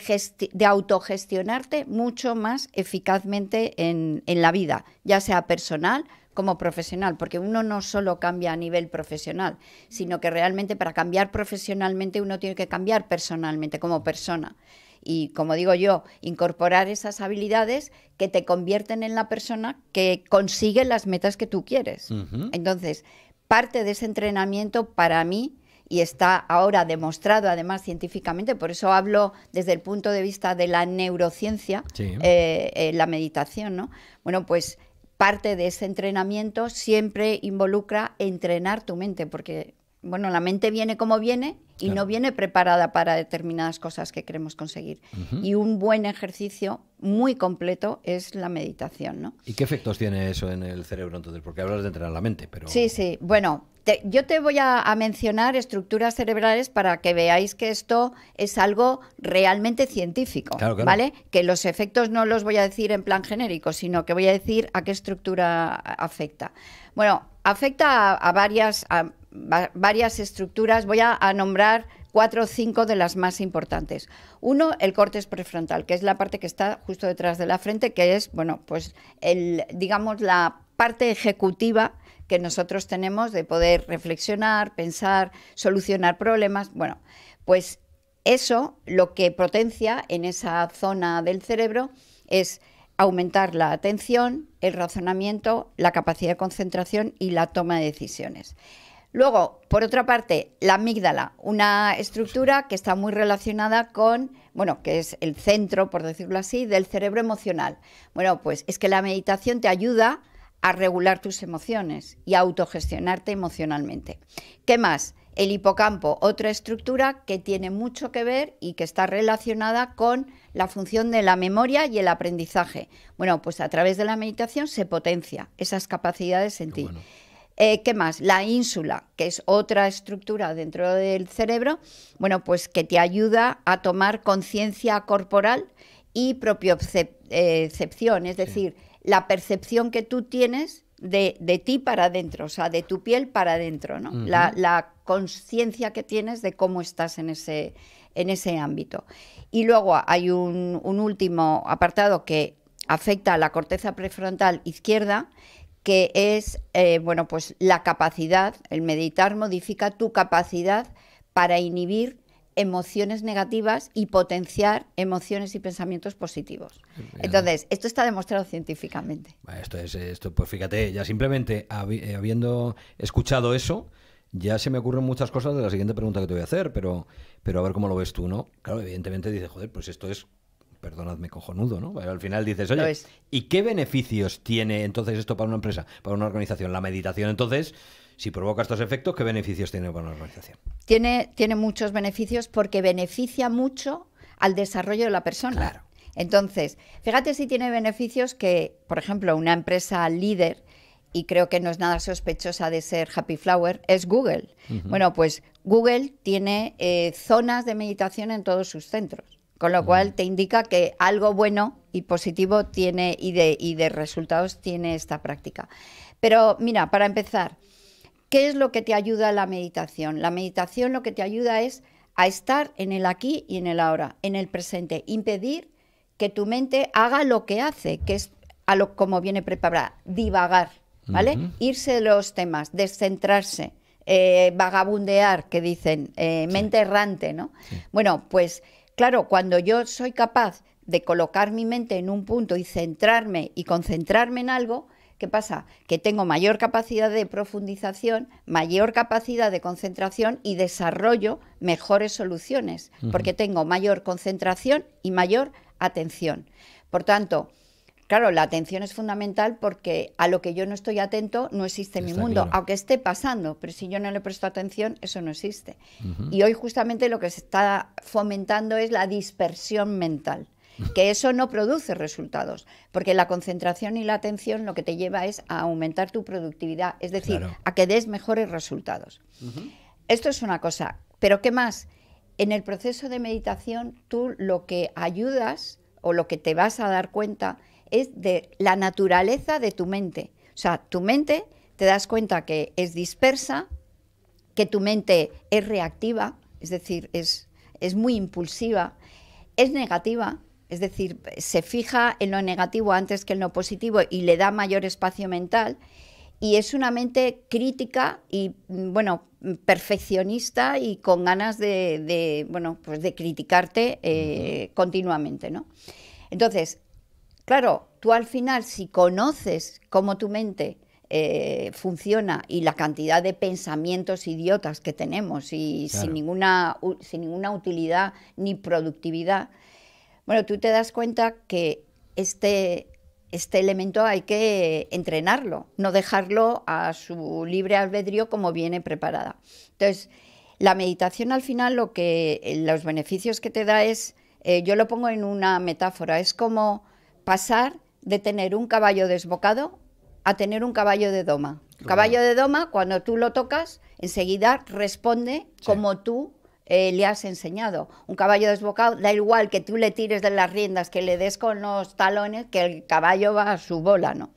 de autogestionarte mucho más eficazmente en, la vida, ya sea personal como profesional, porque uno no solo cambia a nivel profesional, sino que realmente para cambiar profesionalmente uno tiene que cambiar personalmente como persona. Y como digo yo, incorporar esas habilidades que te convierten en la persona que consigue las metas que tú quieres. Entonces, parte de ese entrenamiento para mí y está ahora demostrado además científicamente, por eso hablo desde el punto de vista de la neurociencia, eh, eh, la meditación, ¿no? Bueno, pues parte de ese entrenamiento siempre involucra entrenar tu mente, porque bueno, la mente viene como viene y no viene preparada para determinadas cosas que queremos conseguir. Y un buen ejercicio muy completo es la meditación, ¿no? ¿Y qué efectos tiene eso en el cerebro entonces? Porque hablas de entrenar la mente, pero... Sí, sí. Bueno, yo te voy a, mencionar estructuras cerebrales para que veáis que esto es algo realmente científico, ¿vale? Que los efectos no los voy a decir en plan genérico, sino que voy a decir a qué estructura afecta. Bueno, afecta a, varias, varias estructuras. Voy a nombrar cuatro o cinco de las más importantes. Uno, el córtex prefrontal, que es la parte que está justo detrás de la frente, que es, bueno, pues el, digamos, la parte ejecutiva que nosotros tenemos de poder reflexionar, pensar, solucionar problemas. Bueno, pues eso lo que potencia en esa zona del cerebro es aumentar la atención, el razonamiento, la capacidad de concentración y la toma de decisiones. Luego, por otra parte, la amígdala, una estructura que está muy relacionada con, bueno, que es el centro, por decirlo así, del cerebro emocional. Bueno, pues es que la meditación te ayuda a regular tus emociones y a autogestionarte emocionalmente. ¿Qué más? El hipocampo, otra estructura que tiene mucho que ver y que está relacionada con la función de la memoria y el aprendizaje. Bueno, pues a través de la meditación se potencia esas capacidades en ti. Eh, ¿Qué más? La ínsula, que es otra estructura dentro del cerebro, bueno, pues que te ayuda a tomar conciencia corporal y propiocepción, eh, es decir, la percepción que tú tienes de, ti para adentro, o sea, de tu piel para adentro, ¿no? La, conciencia que tienes de cómo estás en ese, en ese ámbito. Y luego hay un, último apartado que afecta a la corteza prefrontal izquierda, que es eh, bueno, pues la capacidad, el meditar modifica tu capacidad para inhibir emociones negativas y potenciar emociones y pensamientos positivos. Entonces, esto está demostrado científicamente. Esto es, esto, pues fíjate, ya simplemente eh, habiendo escuchado eso, ya se me ocurren muchas cosas de la siguiente pregunta que te voy a hacer, pero, pero a ver cómo lo ves tú, ¿no? Claro, evidentemente dices, joder, pues esto es perdonadme cojonudo, ¿no? al final dices, oye, ¿y qué beneficios tiene entonces esto para una empresa, para una organización? La meditación, entonces, si provoca estos efectos, ¿qué beneficios tiene para la organización? Tiene, tiene muchos beneficios porque beneficia mucho al desarrollo de la persona. Entonces, fíjate si tiene beneficios que, por ejemplo, una empresa líder, y creo que no es nada sospechosa de ser Happy Flower, es Google. Bueno, pues Google tiene eh, zonas de meditación en todos sus centros, con lo cual te indica que algo bueno y positivo tiene y de, y de resultados tiene esta práctica. Pero mira, para empezar, ¿Qué es lo que te ayuda la meditación? La meditación lo que te ayuda es a estar en el aquí y en el ahora, en el presente, impedir que tu mente haga lo que hace, que es a lo como viene preparada, divagar, ¿vale? Irse de los temas, descentrarse, eh, vagabundear, que dicen, eh, mente errante, ¿no? Bueno, pues claro, cuando yo soy capaz de colocar mi mente en un punto y centrarme y concentrarme en algo, ¿Qué pasa? Que tengo mayor capacidad de profundización, mayor capacidad de concentración y desarrollo mejores soluciones, porque tengo mayor concentración y mayor atención. Por tanto, Claro, la atención es fundamental porque a lo que yo no estoy atento no existe en mi mundo, aunque esté pasando, pero si yo no le presto atención, eso no existe. Y hoy justamente lo que se está fomentando es la dispersión mental que eso no produce resultados, porque la concentración y la atención lo que te lleva es a aumentar tu productividad, es decir, a que des mejores resultados. Esto es una cosa, pero ¿qué más? En el proceso de meditación tú lo que ayudas o lo que te vas a dar cuenta es de la naturaleza de tu mente. O sea, tu mente te das cuenta que es dispersa, que tu mente es reactiva, es decir, es muy impulsiva, es negativa, es decir, se fija en lo negativo antes que en lo positivo y le da mayor espacio mental. Y es una mente crítica y, mm, bueno, perfeccionista y con ganas de, bueno, pues criticarte eh, continuamente, ¿no? Entonces, claro, tú al final, si conoces cómo tu mente eh, funciona y la cantidad de pensamientos idiotas que tenemos y sin ninguna utilidad ni productividad, bueno, tú te das cuenta que este, este elemento hay que entrenarlo, no dejarlo a su libre albedrío como viene preparada. Entonces, la meditación al final lo que eh, los beneficios que te da es, eh, yo lo pongo en una metáfora, es como pasar de tener un caballo desbocado a tener un caballo de doma. Caballo de doma, cuando tú lo tocas, enseguida responde como tú eh, le has enseñado. Un caballo desbocado, da igual que tú le tires de las riendas, que le des con los talones, que el caballo va a su bola, ¿no?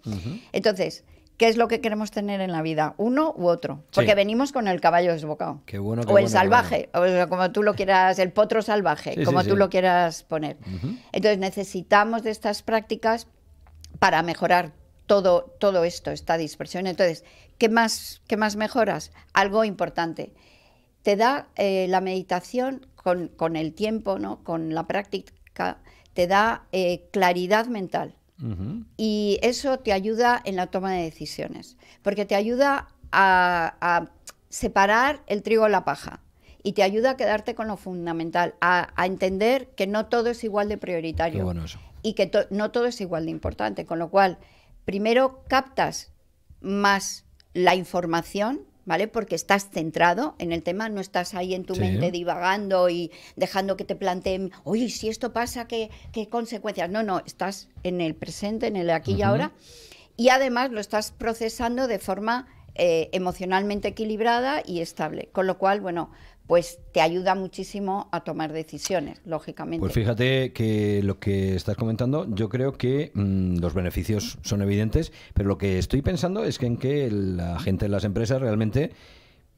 Entonces, ¿qué es lo que queremos tener en la vida? Uno u otro. Porque venimos con el caballo desbocado. Qué bueno, o el salvaje, o como tú lo quieras, el potro salvaje, como tú lo quieras poner. Entonces, necesitamos de estas prácticas para mejorar todo, todo esto, esta dispersión. Entonces, ¿qué más, qué más mejoras? Algo importante te da eh, la meditación con, el tiempo, ¿no? con la práctica, te da eh, claridad mental. Y eso te ayuda en la toma de decisiones, porque te ayuda a, separar el trigo de la paja y te ayuda a quedarte con lo fundamental, a, entender que no todo es igual de prioritario y que no todo es igual de importante, con lo cual primero captas más la información ¿vale? Porque estás centrado en el tema, no estás ahí en tu mente divagando y dejando que te planteen, oye, si esto pasa, ¿qué, ¿qué, consecuencias? No, no, estás en el presente, en el aquí y ahora, y además lo estás procesando de forma eh, emocionalmente equilibrada y estable. Con lo cual, bueno, pues te ayuda muchísimo a tomar decisiones, lógicamente. Pues fíjate que lo que estás comentando, yo creo que mm, los beneficios son evidentes, pero lo que estoy pensando es que en que la gente en las empresas realmente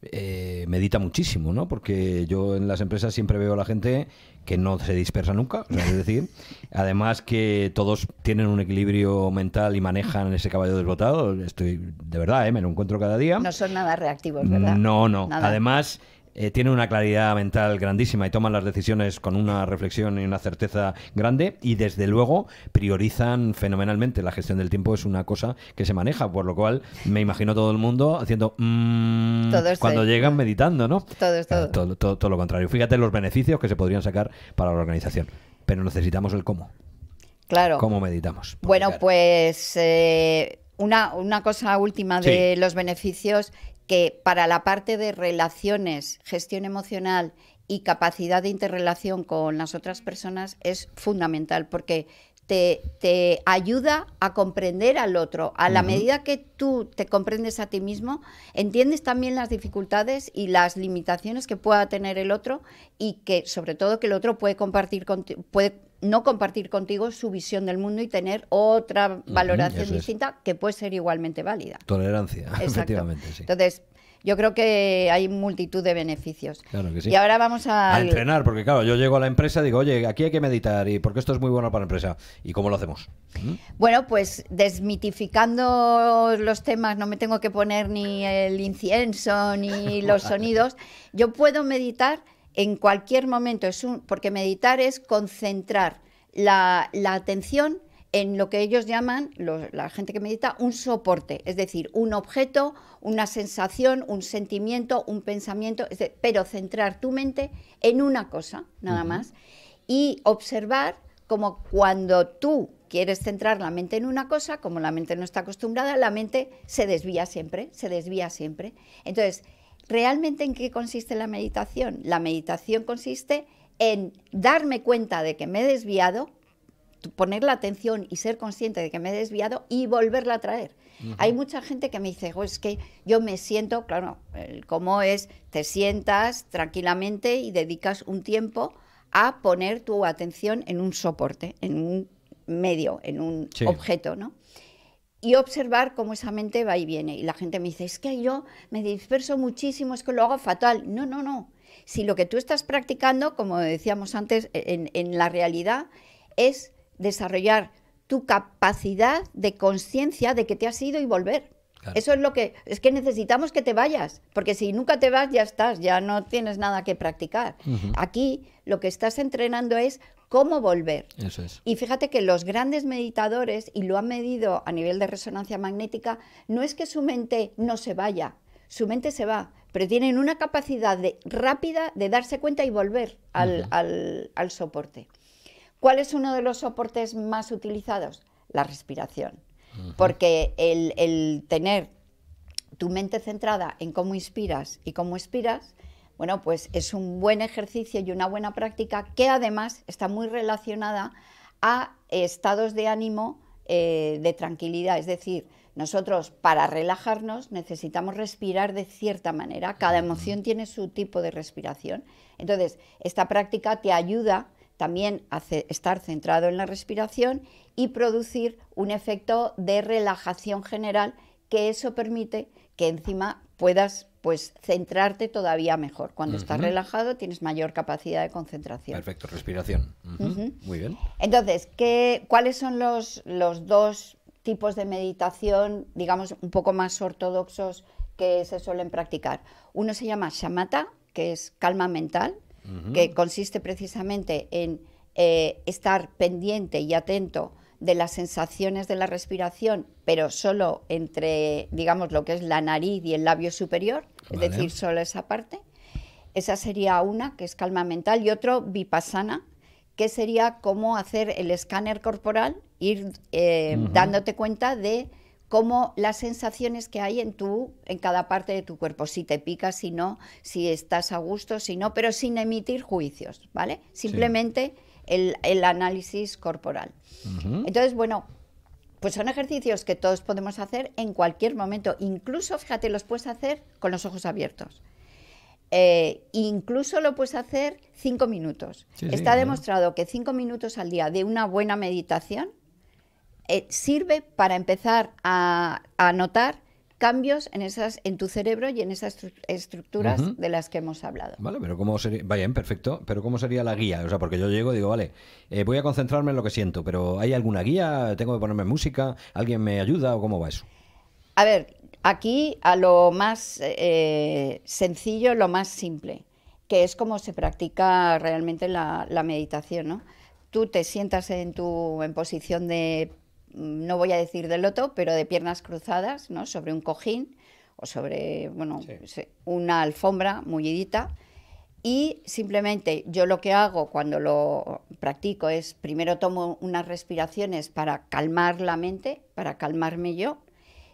eh, medita muchísimo, ¿no? Porque yo en las empresas siempre veo a la gente que no se dispersa nunca, es decir, además que todos tienen un equilibrio mental y manejan ese caballo desbotado, estoy, de verdad, ¿eh? me lo encuentro cada día. No son nada reactivos, ¿verdad? No, no, además... Eh, tienen una claridad mental grandísima y toman las decisiones con una reflexión y una certeza grande y desde luego priorizan fenomenalmente. La gestión del tiempo es una cosa que se maneja, por lo cual me imagino todo el mundo haciendo mm, cuando llegan meditando, ¿no? Todo eh, todo. Todo, todo. lo contrario. Fíjate los beneficios que se podrían sacar para la organización, pero necesitamos el cómo. Claro. ¿Cómo meditamos? Bueno, pues... Eh, una, una, cosa última de los beneficios que para la parte de relaciones, gestión emocional y capacidad de interrelación con las otras personas es fundamental porque te, ayuda a comprender al otro. A la medida que tú te comprendes a ti mismo, entiendes también las dificultades y las limitaciones que pueda tener el otro y que sobre todo que el otro puede compartir contigo, no compartir contigo su visión del mundo y tener otra valoración distinta que puede ser igualmente válida. Tolerancia, efectivamente. Entonces, yo creo que hay multitud de beneficios. Claro que sí. Y ahora vamos a... a... entrenar, porque claro, yo llego a la empresa y digo, oye, aquí hay que meditar y porque esto es muy bueno para la empresa. ¿Y cómo lo hacemos? ¿Mm? Bueno, pues desmitificando los temas, no me tengo que poner ni el incienso ni los sonidos. Yo puedo meditar en cualquier momento, es un, porque meditar es concentrar la, atención en lo que ellos llaman, la gente que medita, un soporte, es decir, un objeto, una sensación, un sentimiento, un pensamiento, pero centrar tu mente en una cosa, nada más, y observar como cuando tú quieres centrar la mente en una cosa, como la mente no está acostumbrada, la mente se desvía siempre, se desvía siempre. Entonces, ¿Realmente en qué consiste la meditación? La meditación consiste en darme cuenta de que me he desviado, poner la atención y ser consciente de que me he desviado y volverla a traer. Hay mucha gente que me dice, es que yo me siento, claro, cómo es, te sientas tranquilamente y dedicas un tiempo a poner tu atención en un soporte, en un medio, en un objeto, ¿no? y observar cómo esa mente va y viene. Y la gente me dice, es que yo me disperso muchísimo, es que lo hago fatal. No, no, no. Si lo que tú estás practicando, como decíamos antes, e-, en, en la realidad, es desarrollar tu capacidad de conciencia de que te has ido y volver. Eso es lo que es que necesitamos que te vayas, porque si nunca te vas ya estás, ya no tienes nada que practicar. Aquí lo que estás entrenando es cómo volver. Y fíjate que los grandes meditadores y lo han medido a nivel de resonancia magnética, no es que su mente no se vaya, su mente se va, pero tienen una capacidad rápida de darse cuenta y volver al soporte. ¿Cuál es uno de los soportes más utilizados? La respiración porque el, tener tu mente centrada en cómo inspiras y cómo expiras, bueno, pues es un buen ejercicio y una buena práctica que además está muy relacionada a estados de ánimo eh, de tranquilidad, es decir, nosotros para relajarnos necesitamos respirar de cierta manera, cada emoción tiene su tipo de respiración. Entonces, esta práctica te ayuda también hace, estar centrado en la respiración y producir un efecto de relajación general que eso permite que encima puedas pues centrarte todavía mejor. Cuando estás relajado tienes mayor capacidad de concentración. Perfecto, respiración. Muy bien. Entonces, ¿qué, ¿cuáles son los, dos tipos de meditación, digamos, un poco más ortodoxos que se suelen practicar? Uno se llama shamata, que es calma mental, que consiste precisamente en eh, estar pendiente y atento de las sensaciones de la respiración, pero solo entre, digamos, lo que es la nariz y el labio superior, es decir, solo esa parte. Esa sería una, que es calma mental, y otro, vipassana, que sería como hacer el escáner corporal, ir eh, dándote cuenta de como las sensaciones que hay en tu, en cada parte de tu cuerpo, si te pica, si no, si estás a gusto, si no, pero sin emitir juicios, ¿vale? Simplemente el, análisis corporal. Entonces, bueno, pues son ejercicios que todos podemos hacer en cualquier momento. Incluso, fíjate, los puedes hacer con los ojos abiertos. Eh, incluso lo puedes hacer cinco minutos. Está demostrado que cinco minutos al día de una buena meditación eh, sirve para empezar a, notar cambios en esas en tu cerebro y en esas estructuras de las que hemos hablado. Vale, pero cómo sería, vaya, perfecto, pero cómo sería la guía, o sea, porque yo llego y digo, vale, eh, voy a concentrarme en lo que siento, pero ¿hay alguna guía? ¿Tengo que ponerme música? ¿Alguien me ayuda o cómo va eso? A ver, aquí a lo más eh, sencillo, lo más simple, que es como se practica realmente la, meditación, ¿no? Tú te sientas en tu en posición de no voy a decir de loto, pero de piernas cruzadas, ¿no? Sobre un cojín o sobre, bueno, una alfombra mullidita. Y simplemente yo lo que hago cuando lo practico es primero tomo unas respiraciones para calmar la mente, para calmarme yo,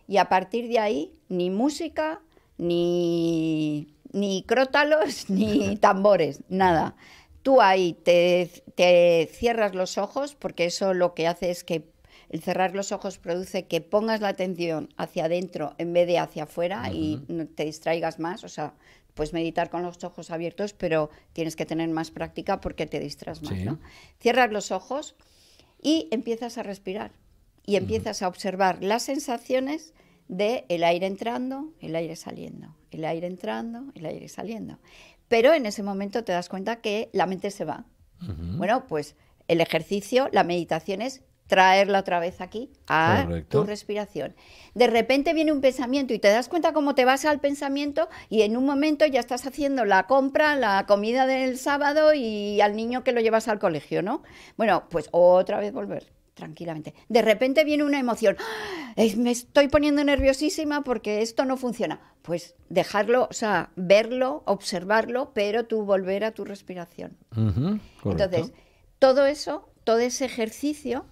y a partir de ahí ni música, ni, ni crótalos, ni tambores, nada. Tú ahí te, te cierras los ojos porque eso lo que hace es que el cerrar los ojos produce que pongas la atención hacia adentro en vez de hacia afuera y te distraigas más. O sea, puedes meditar con los ojos abiertos, pero tienes que tener más práctica porque te distraes más. Cierras los ojos y empiezas a respirar y empiezas a observar las sensaciones de el aire entrando, el aire saliendo, el aire entrando, el aire saliendo. Pero en ese momento te das cuenta que la mente se va. Bueno, pues el ejercicio, la meditación es traerla otra vez aquí a tu respiración. De repente viene un pensamiento y te das cuenta cómo te vas al pensamiento y en un momento ya estás haciendo la compra, la comida del sábado y al niño que lo llevas al colegio, ¿no? Bueno, pues otra vez volver tranquilamente. De repente viene una emoción, ¡Ah! me estoy poniendo nerviosísima porque esto no funciona. Pues dejarlo, o sea, verlo, observarlo, pero tú volver a tu respiración. Entonces, todo eso, todo ese ejercicio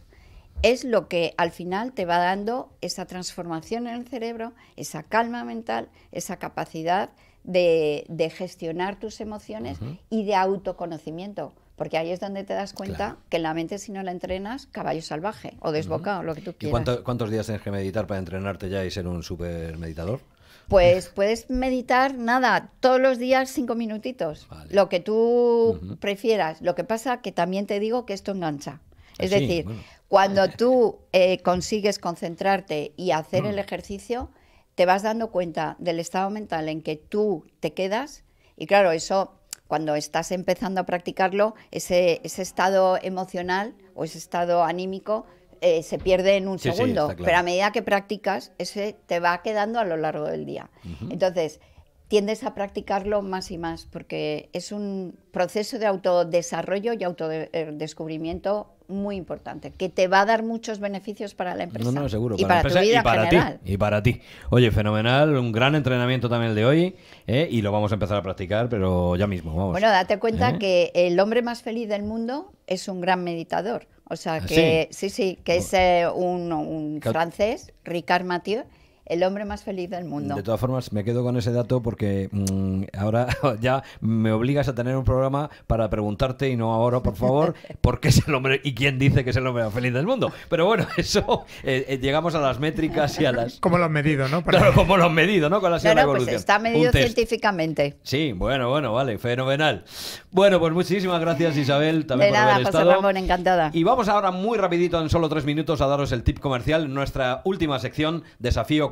es lo que al final te va dando esa transformación en el cerebro, esa calma mental, esa capacidad de, gestionar tus emociones y de autoconocimiento. Porque ahí es donde te das cuenta que que la mente, si no la entrenas, caballo salvaje o desbocado, lo que tú quieras. ¿Y cuántos días tienes que meditar para entrenarte ya y ser un super meditador? Pues puedes meditar nada, todos los días cinco minutitos, lo que tú prefieras. Lo que pasa que también te digo que esto engancha. Es ah, decir, cuando tú eh, consigues concentrarte y hacer el mm. ejercicio, te vas dando cuenta del estado mental en que tú te quedas y claro, eso cuando estás empezando a practicarlo, ese, estado emocional o ese estado anímico eh, se pierde en un segundo, pero a medida que practicas, ese te va quedando a lo largo del día. Entonces, tiendes a practicarlo más y más, porque es un proceso de autodesarrollo y autodescubrimiento muy importante, que te va a dar muchos beneficios para la empresa. y para, tu vida y Ti, y para ti. Oye, fenomenal, un gran entrenamiento también el de hoy, ¿eh? y lo vamos a empezar a practicar, pero ya mismo, vamos. Bueno, date cuenta ¿Eh? que el hombre más feliz del mundo es un gran meditador. O sea, ah, que sí, sí, que es eh, un, un francés, Ricard Mathieu, el hombre más feliz del mundo. De todas formas, me quedo con ese dato porque mm, ahora ya me obligas a tener un programa para preguntarte, y no ahora, por favor, por qué es el hombre y quién dice que es el hombre más feliz del mundo. Pero bueno, eso eh, eh, llegamos a las métricas y a las. Como lo han medido, ¿no? como lo han medido, ¿no? Con la, señora Pues está medido científicamente. Sí, bueno, bueno, vale, fenomenal. Bueno, pues muchísimas gracias, Isabel, también De nada, José estado. encantada. Y vamos ahora muy rapidito, en solo tres minutos, a daros el tip comercial, nuestra última sección, desafío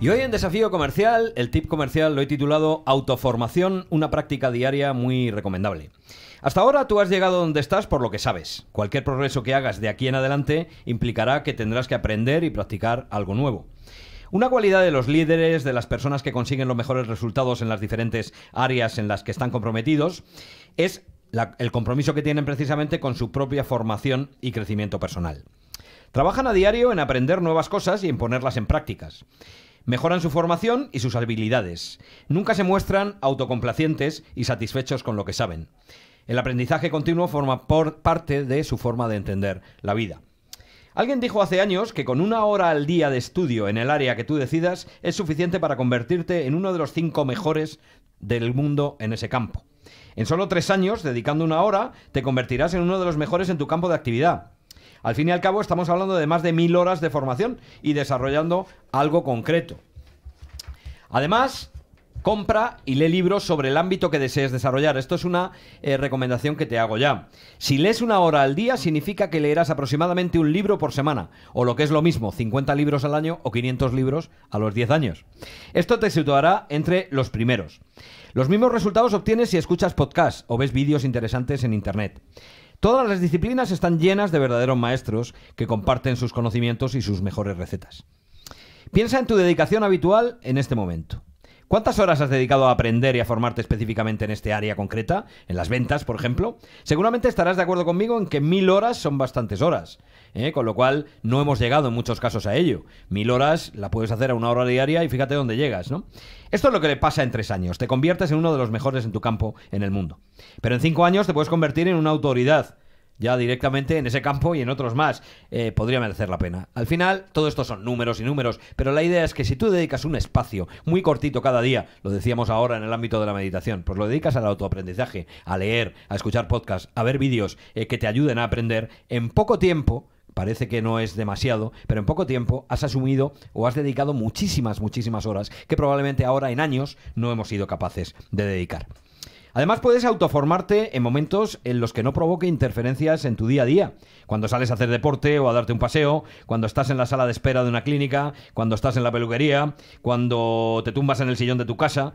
y hoy en Desafío Comercial, el tip comercial lo he titulado Autoformación, una práctica diaria muy recomendable. Hasta ahora tú has llegado donde estás por lo que sabes. Cualquier progreso que hagas de aquí en adelante implicará que tendrás que aprender y practicar algo nuevo. Una cualidad de los líderes, de las personas que consiguen los mejores resultados en las diferentes áreas en las que están comprometidos, es el compromiso que tienen precisamente con su propia formación y crecimiento personal. Trabajan a diario en aprender nuevas cosas y en ponerlas en prácticas. Mejoran su formación y sus habilidades. Nunca se muestran autocomplacientes y satisfechos con lo que saben. El aprendizaje continuo forma parte de su forma de entender la vida. Alguien dijo hace años que con una hora al día de estudio en el área que tú decidas es suficiente para convertirte en uno de los cinco mejores del mundo en ese campo. En solo tres años, dedicando una hora, te convertirás en uno de los mejores en tu campo de actividad. Al fin y al cabo, estamos hablando de más de mil horas de formación y desarrollando algo concreto. Además, Compra y lee libros sobre el ámbito que desees desarrollar. Esto es una eh, recomendación que te hago ya. Si lees una hora al día, significa que leerás aproximadamente un libro por semana, o lo que es lo mismo, 50 libros al año o 500 libros a los 10 años. Esto te situará entre los primeros. Los mismos resultados obtienes si escuchas podcasts o ves vídeos interesantes en Internet. Todas las disciplinas están llenas de verdaderos maestros que comparten sus conocimientos y sus mejores recetas. Piensa en tu dedicación habitual en este momento. ¿Cuántas horas has dedicado a aprender y a formarte específicamente en este área concreta? En las ventas, por ejemplo. Seguramente estarás de acuerdo conmigo en que mil horas son bastantes horas. ¿eh? Con lo cual, no hemos llegado en muchos casos a ello. Mil horas la puedes hacer a una hora diaria y fíjate dónde llegas, Esto es lo que le pasa en tres años. Te conviertes en uno de los mejores en tu campo en el mundo. Pero en cinco años te puedes convertir en una autoridad ya directamente en ese campo y en otros más. Eh, podría merecer la pena. Al final, todo esto son números y números, pero la idea es que si tú dedicas un espacio muy cortito cada día, lo decíamos ahora en el ámbito de la meditación, pues lo dedicas al autoaprendizaje, a leer, a escuchar podcasts, a ver vídeos eh, que te ayuden a aprender, en poco tiempo parece que no es demasiado, pero en poco tiempo has asumido o has dedicado muchísimas, muchísimas horas que probablemente ahora en años no hemos sido capaces de dedicar. Además, puedes autoformarte en momentos en los que no provoque interferencias en tu día a día. Cuando sales a hacer deporte o a darte un paseo, cuando estás en la sala de espera de una clínica, cuando estás en la peluquería, cuando te tumbas en el sillón de tu casa.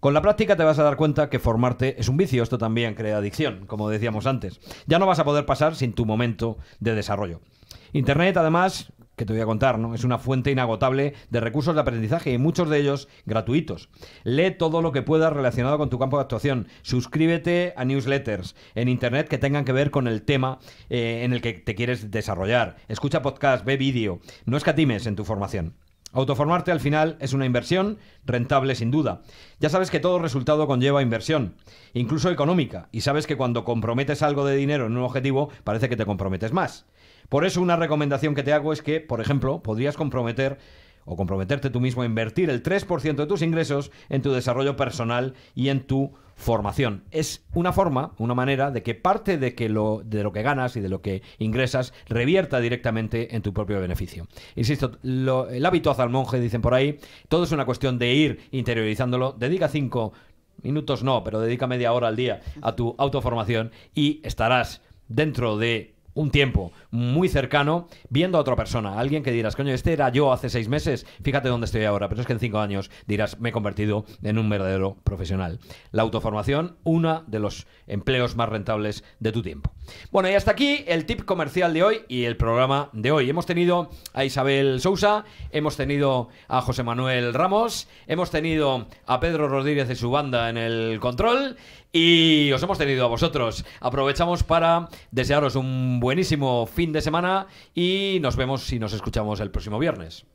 Con la práctica te vas a dar cuenta que formarte es un vicio, esto también crea adicción, como decíamos antes. Ya no vas a poder pasar sin tu momento de desarrollo. Internet, además, que te voy a contar, ¿no? Es una fuente inagotable de recursos de aprendizaje y muchos de ellos gratuitos. Lee todo lo que puedas relacionado con tu campo de actuación. Suscríbete a newsletters en internet que tengan que ver con el tema eh, en el que te quieres desarrollar. Escucha podcast, ve vídeo. No escatimes en tu formación. Autoformarte al final es una inversión rentable sin duda. Ya sabes que todo resultado conlleva inversión, incluso económica, y sabes que cuando comprometes algo de dinero en un objetivo parece que te comprometes más. Por eso una recomendación que te hago es que, por ejemplo, podrías comprometer o comprometerte tú mismo a invertir el 3% de tus ingresos en tu desarrollo personal y en tu formación. Es una forma, una manera de que parte de, que lo, de lo que ganas y de lo que ingresas revierta directamente en tu propio beneficio. Insisto, el hábito hace al monje, dicen por ahí, todo es una cuestión de ir interiorizándolo. Dedica cinco minutos, no, pero dedica media hora al día a tu autoformación y estarás dentro de un tiempo muy cercano viendo a otra persona, alguien que dirás, coño, este era yo hace seis meses, fíjate dónde estoy ahora, pero es que en cinco años dirás, me he convertido en un verdadero profesional. La autoformación, una de los empleos más rentables de tu tiempo. Bueno, y hasta aquí el tip comercial de hoy y el programa de hoy. Hemos tenido a Isabel Sousa, hemos tenido a José Manuel Ramos, hemos tenido a Pedro Rodríguez y su banda en el control y os hemos tenido a vosotros. Aprovechamos para desearos un buenísimo fin de semana y nos vemos si nos escuchamos el próximo viernes.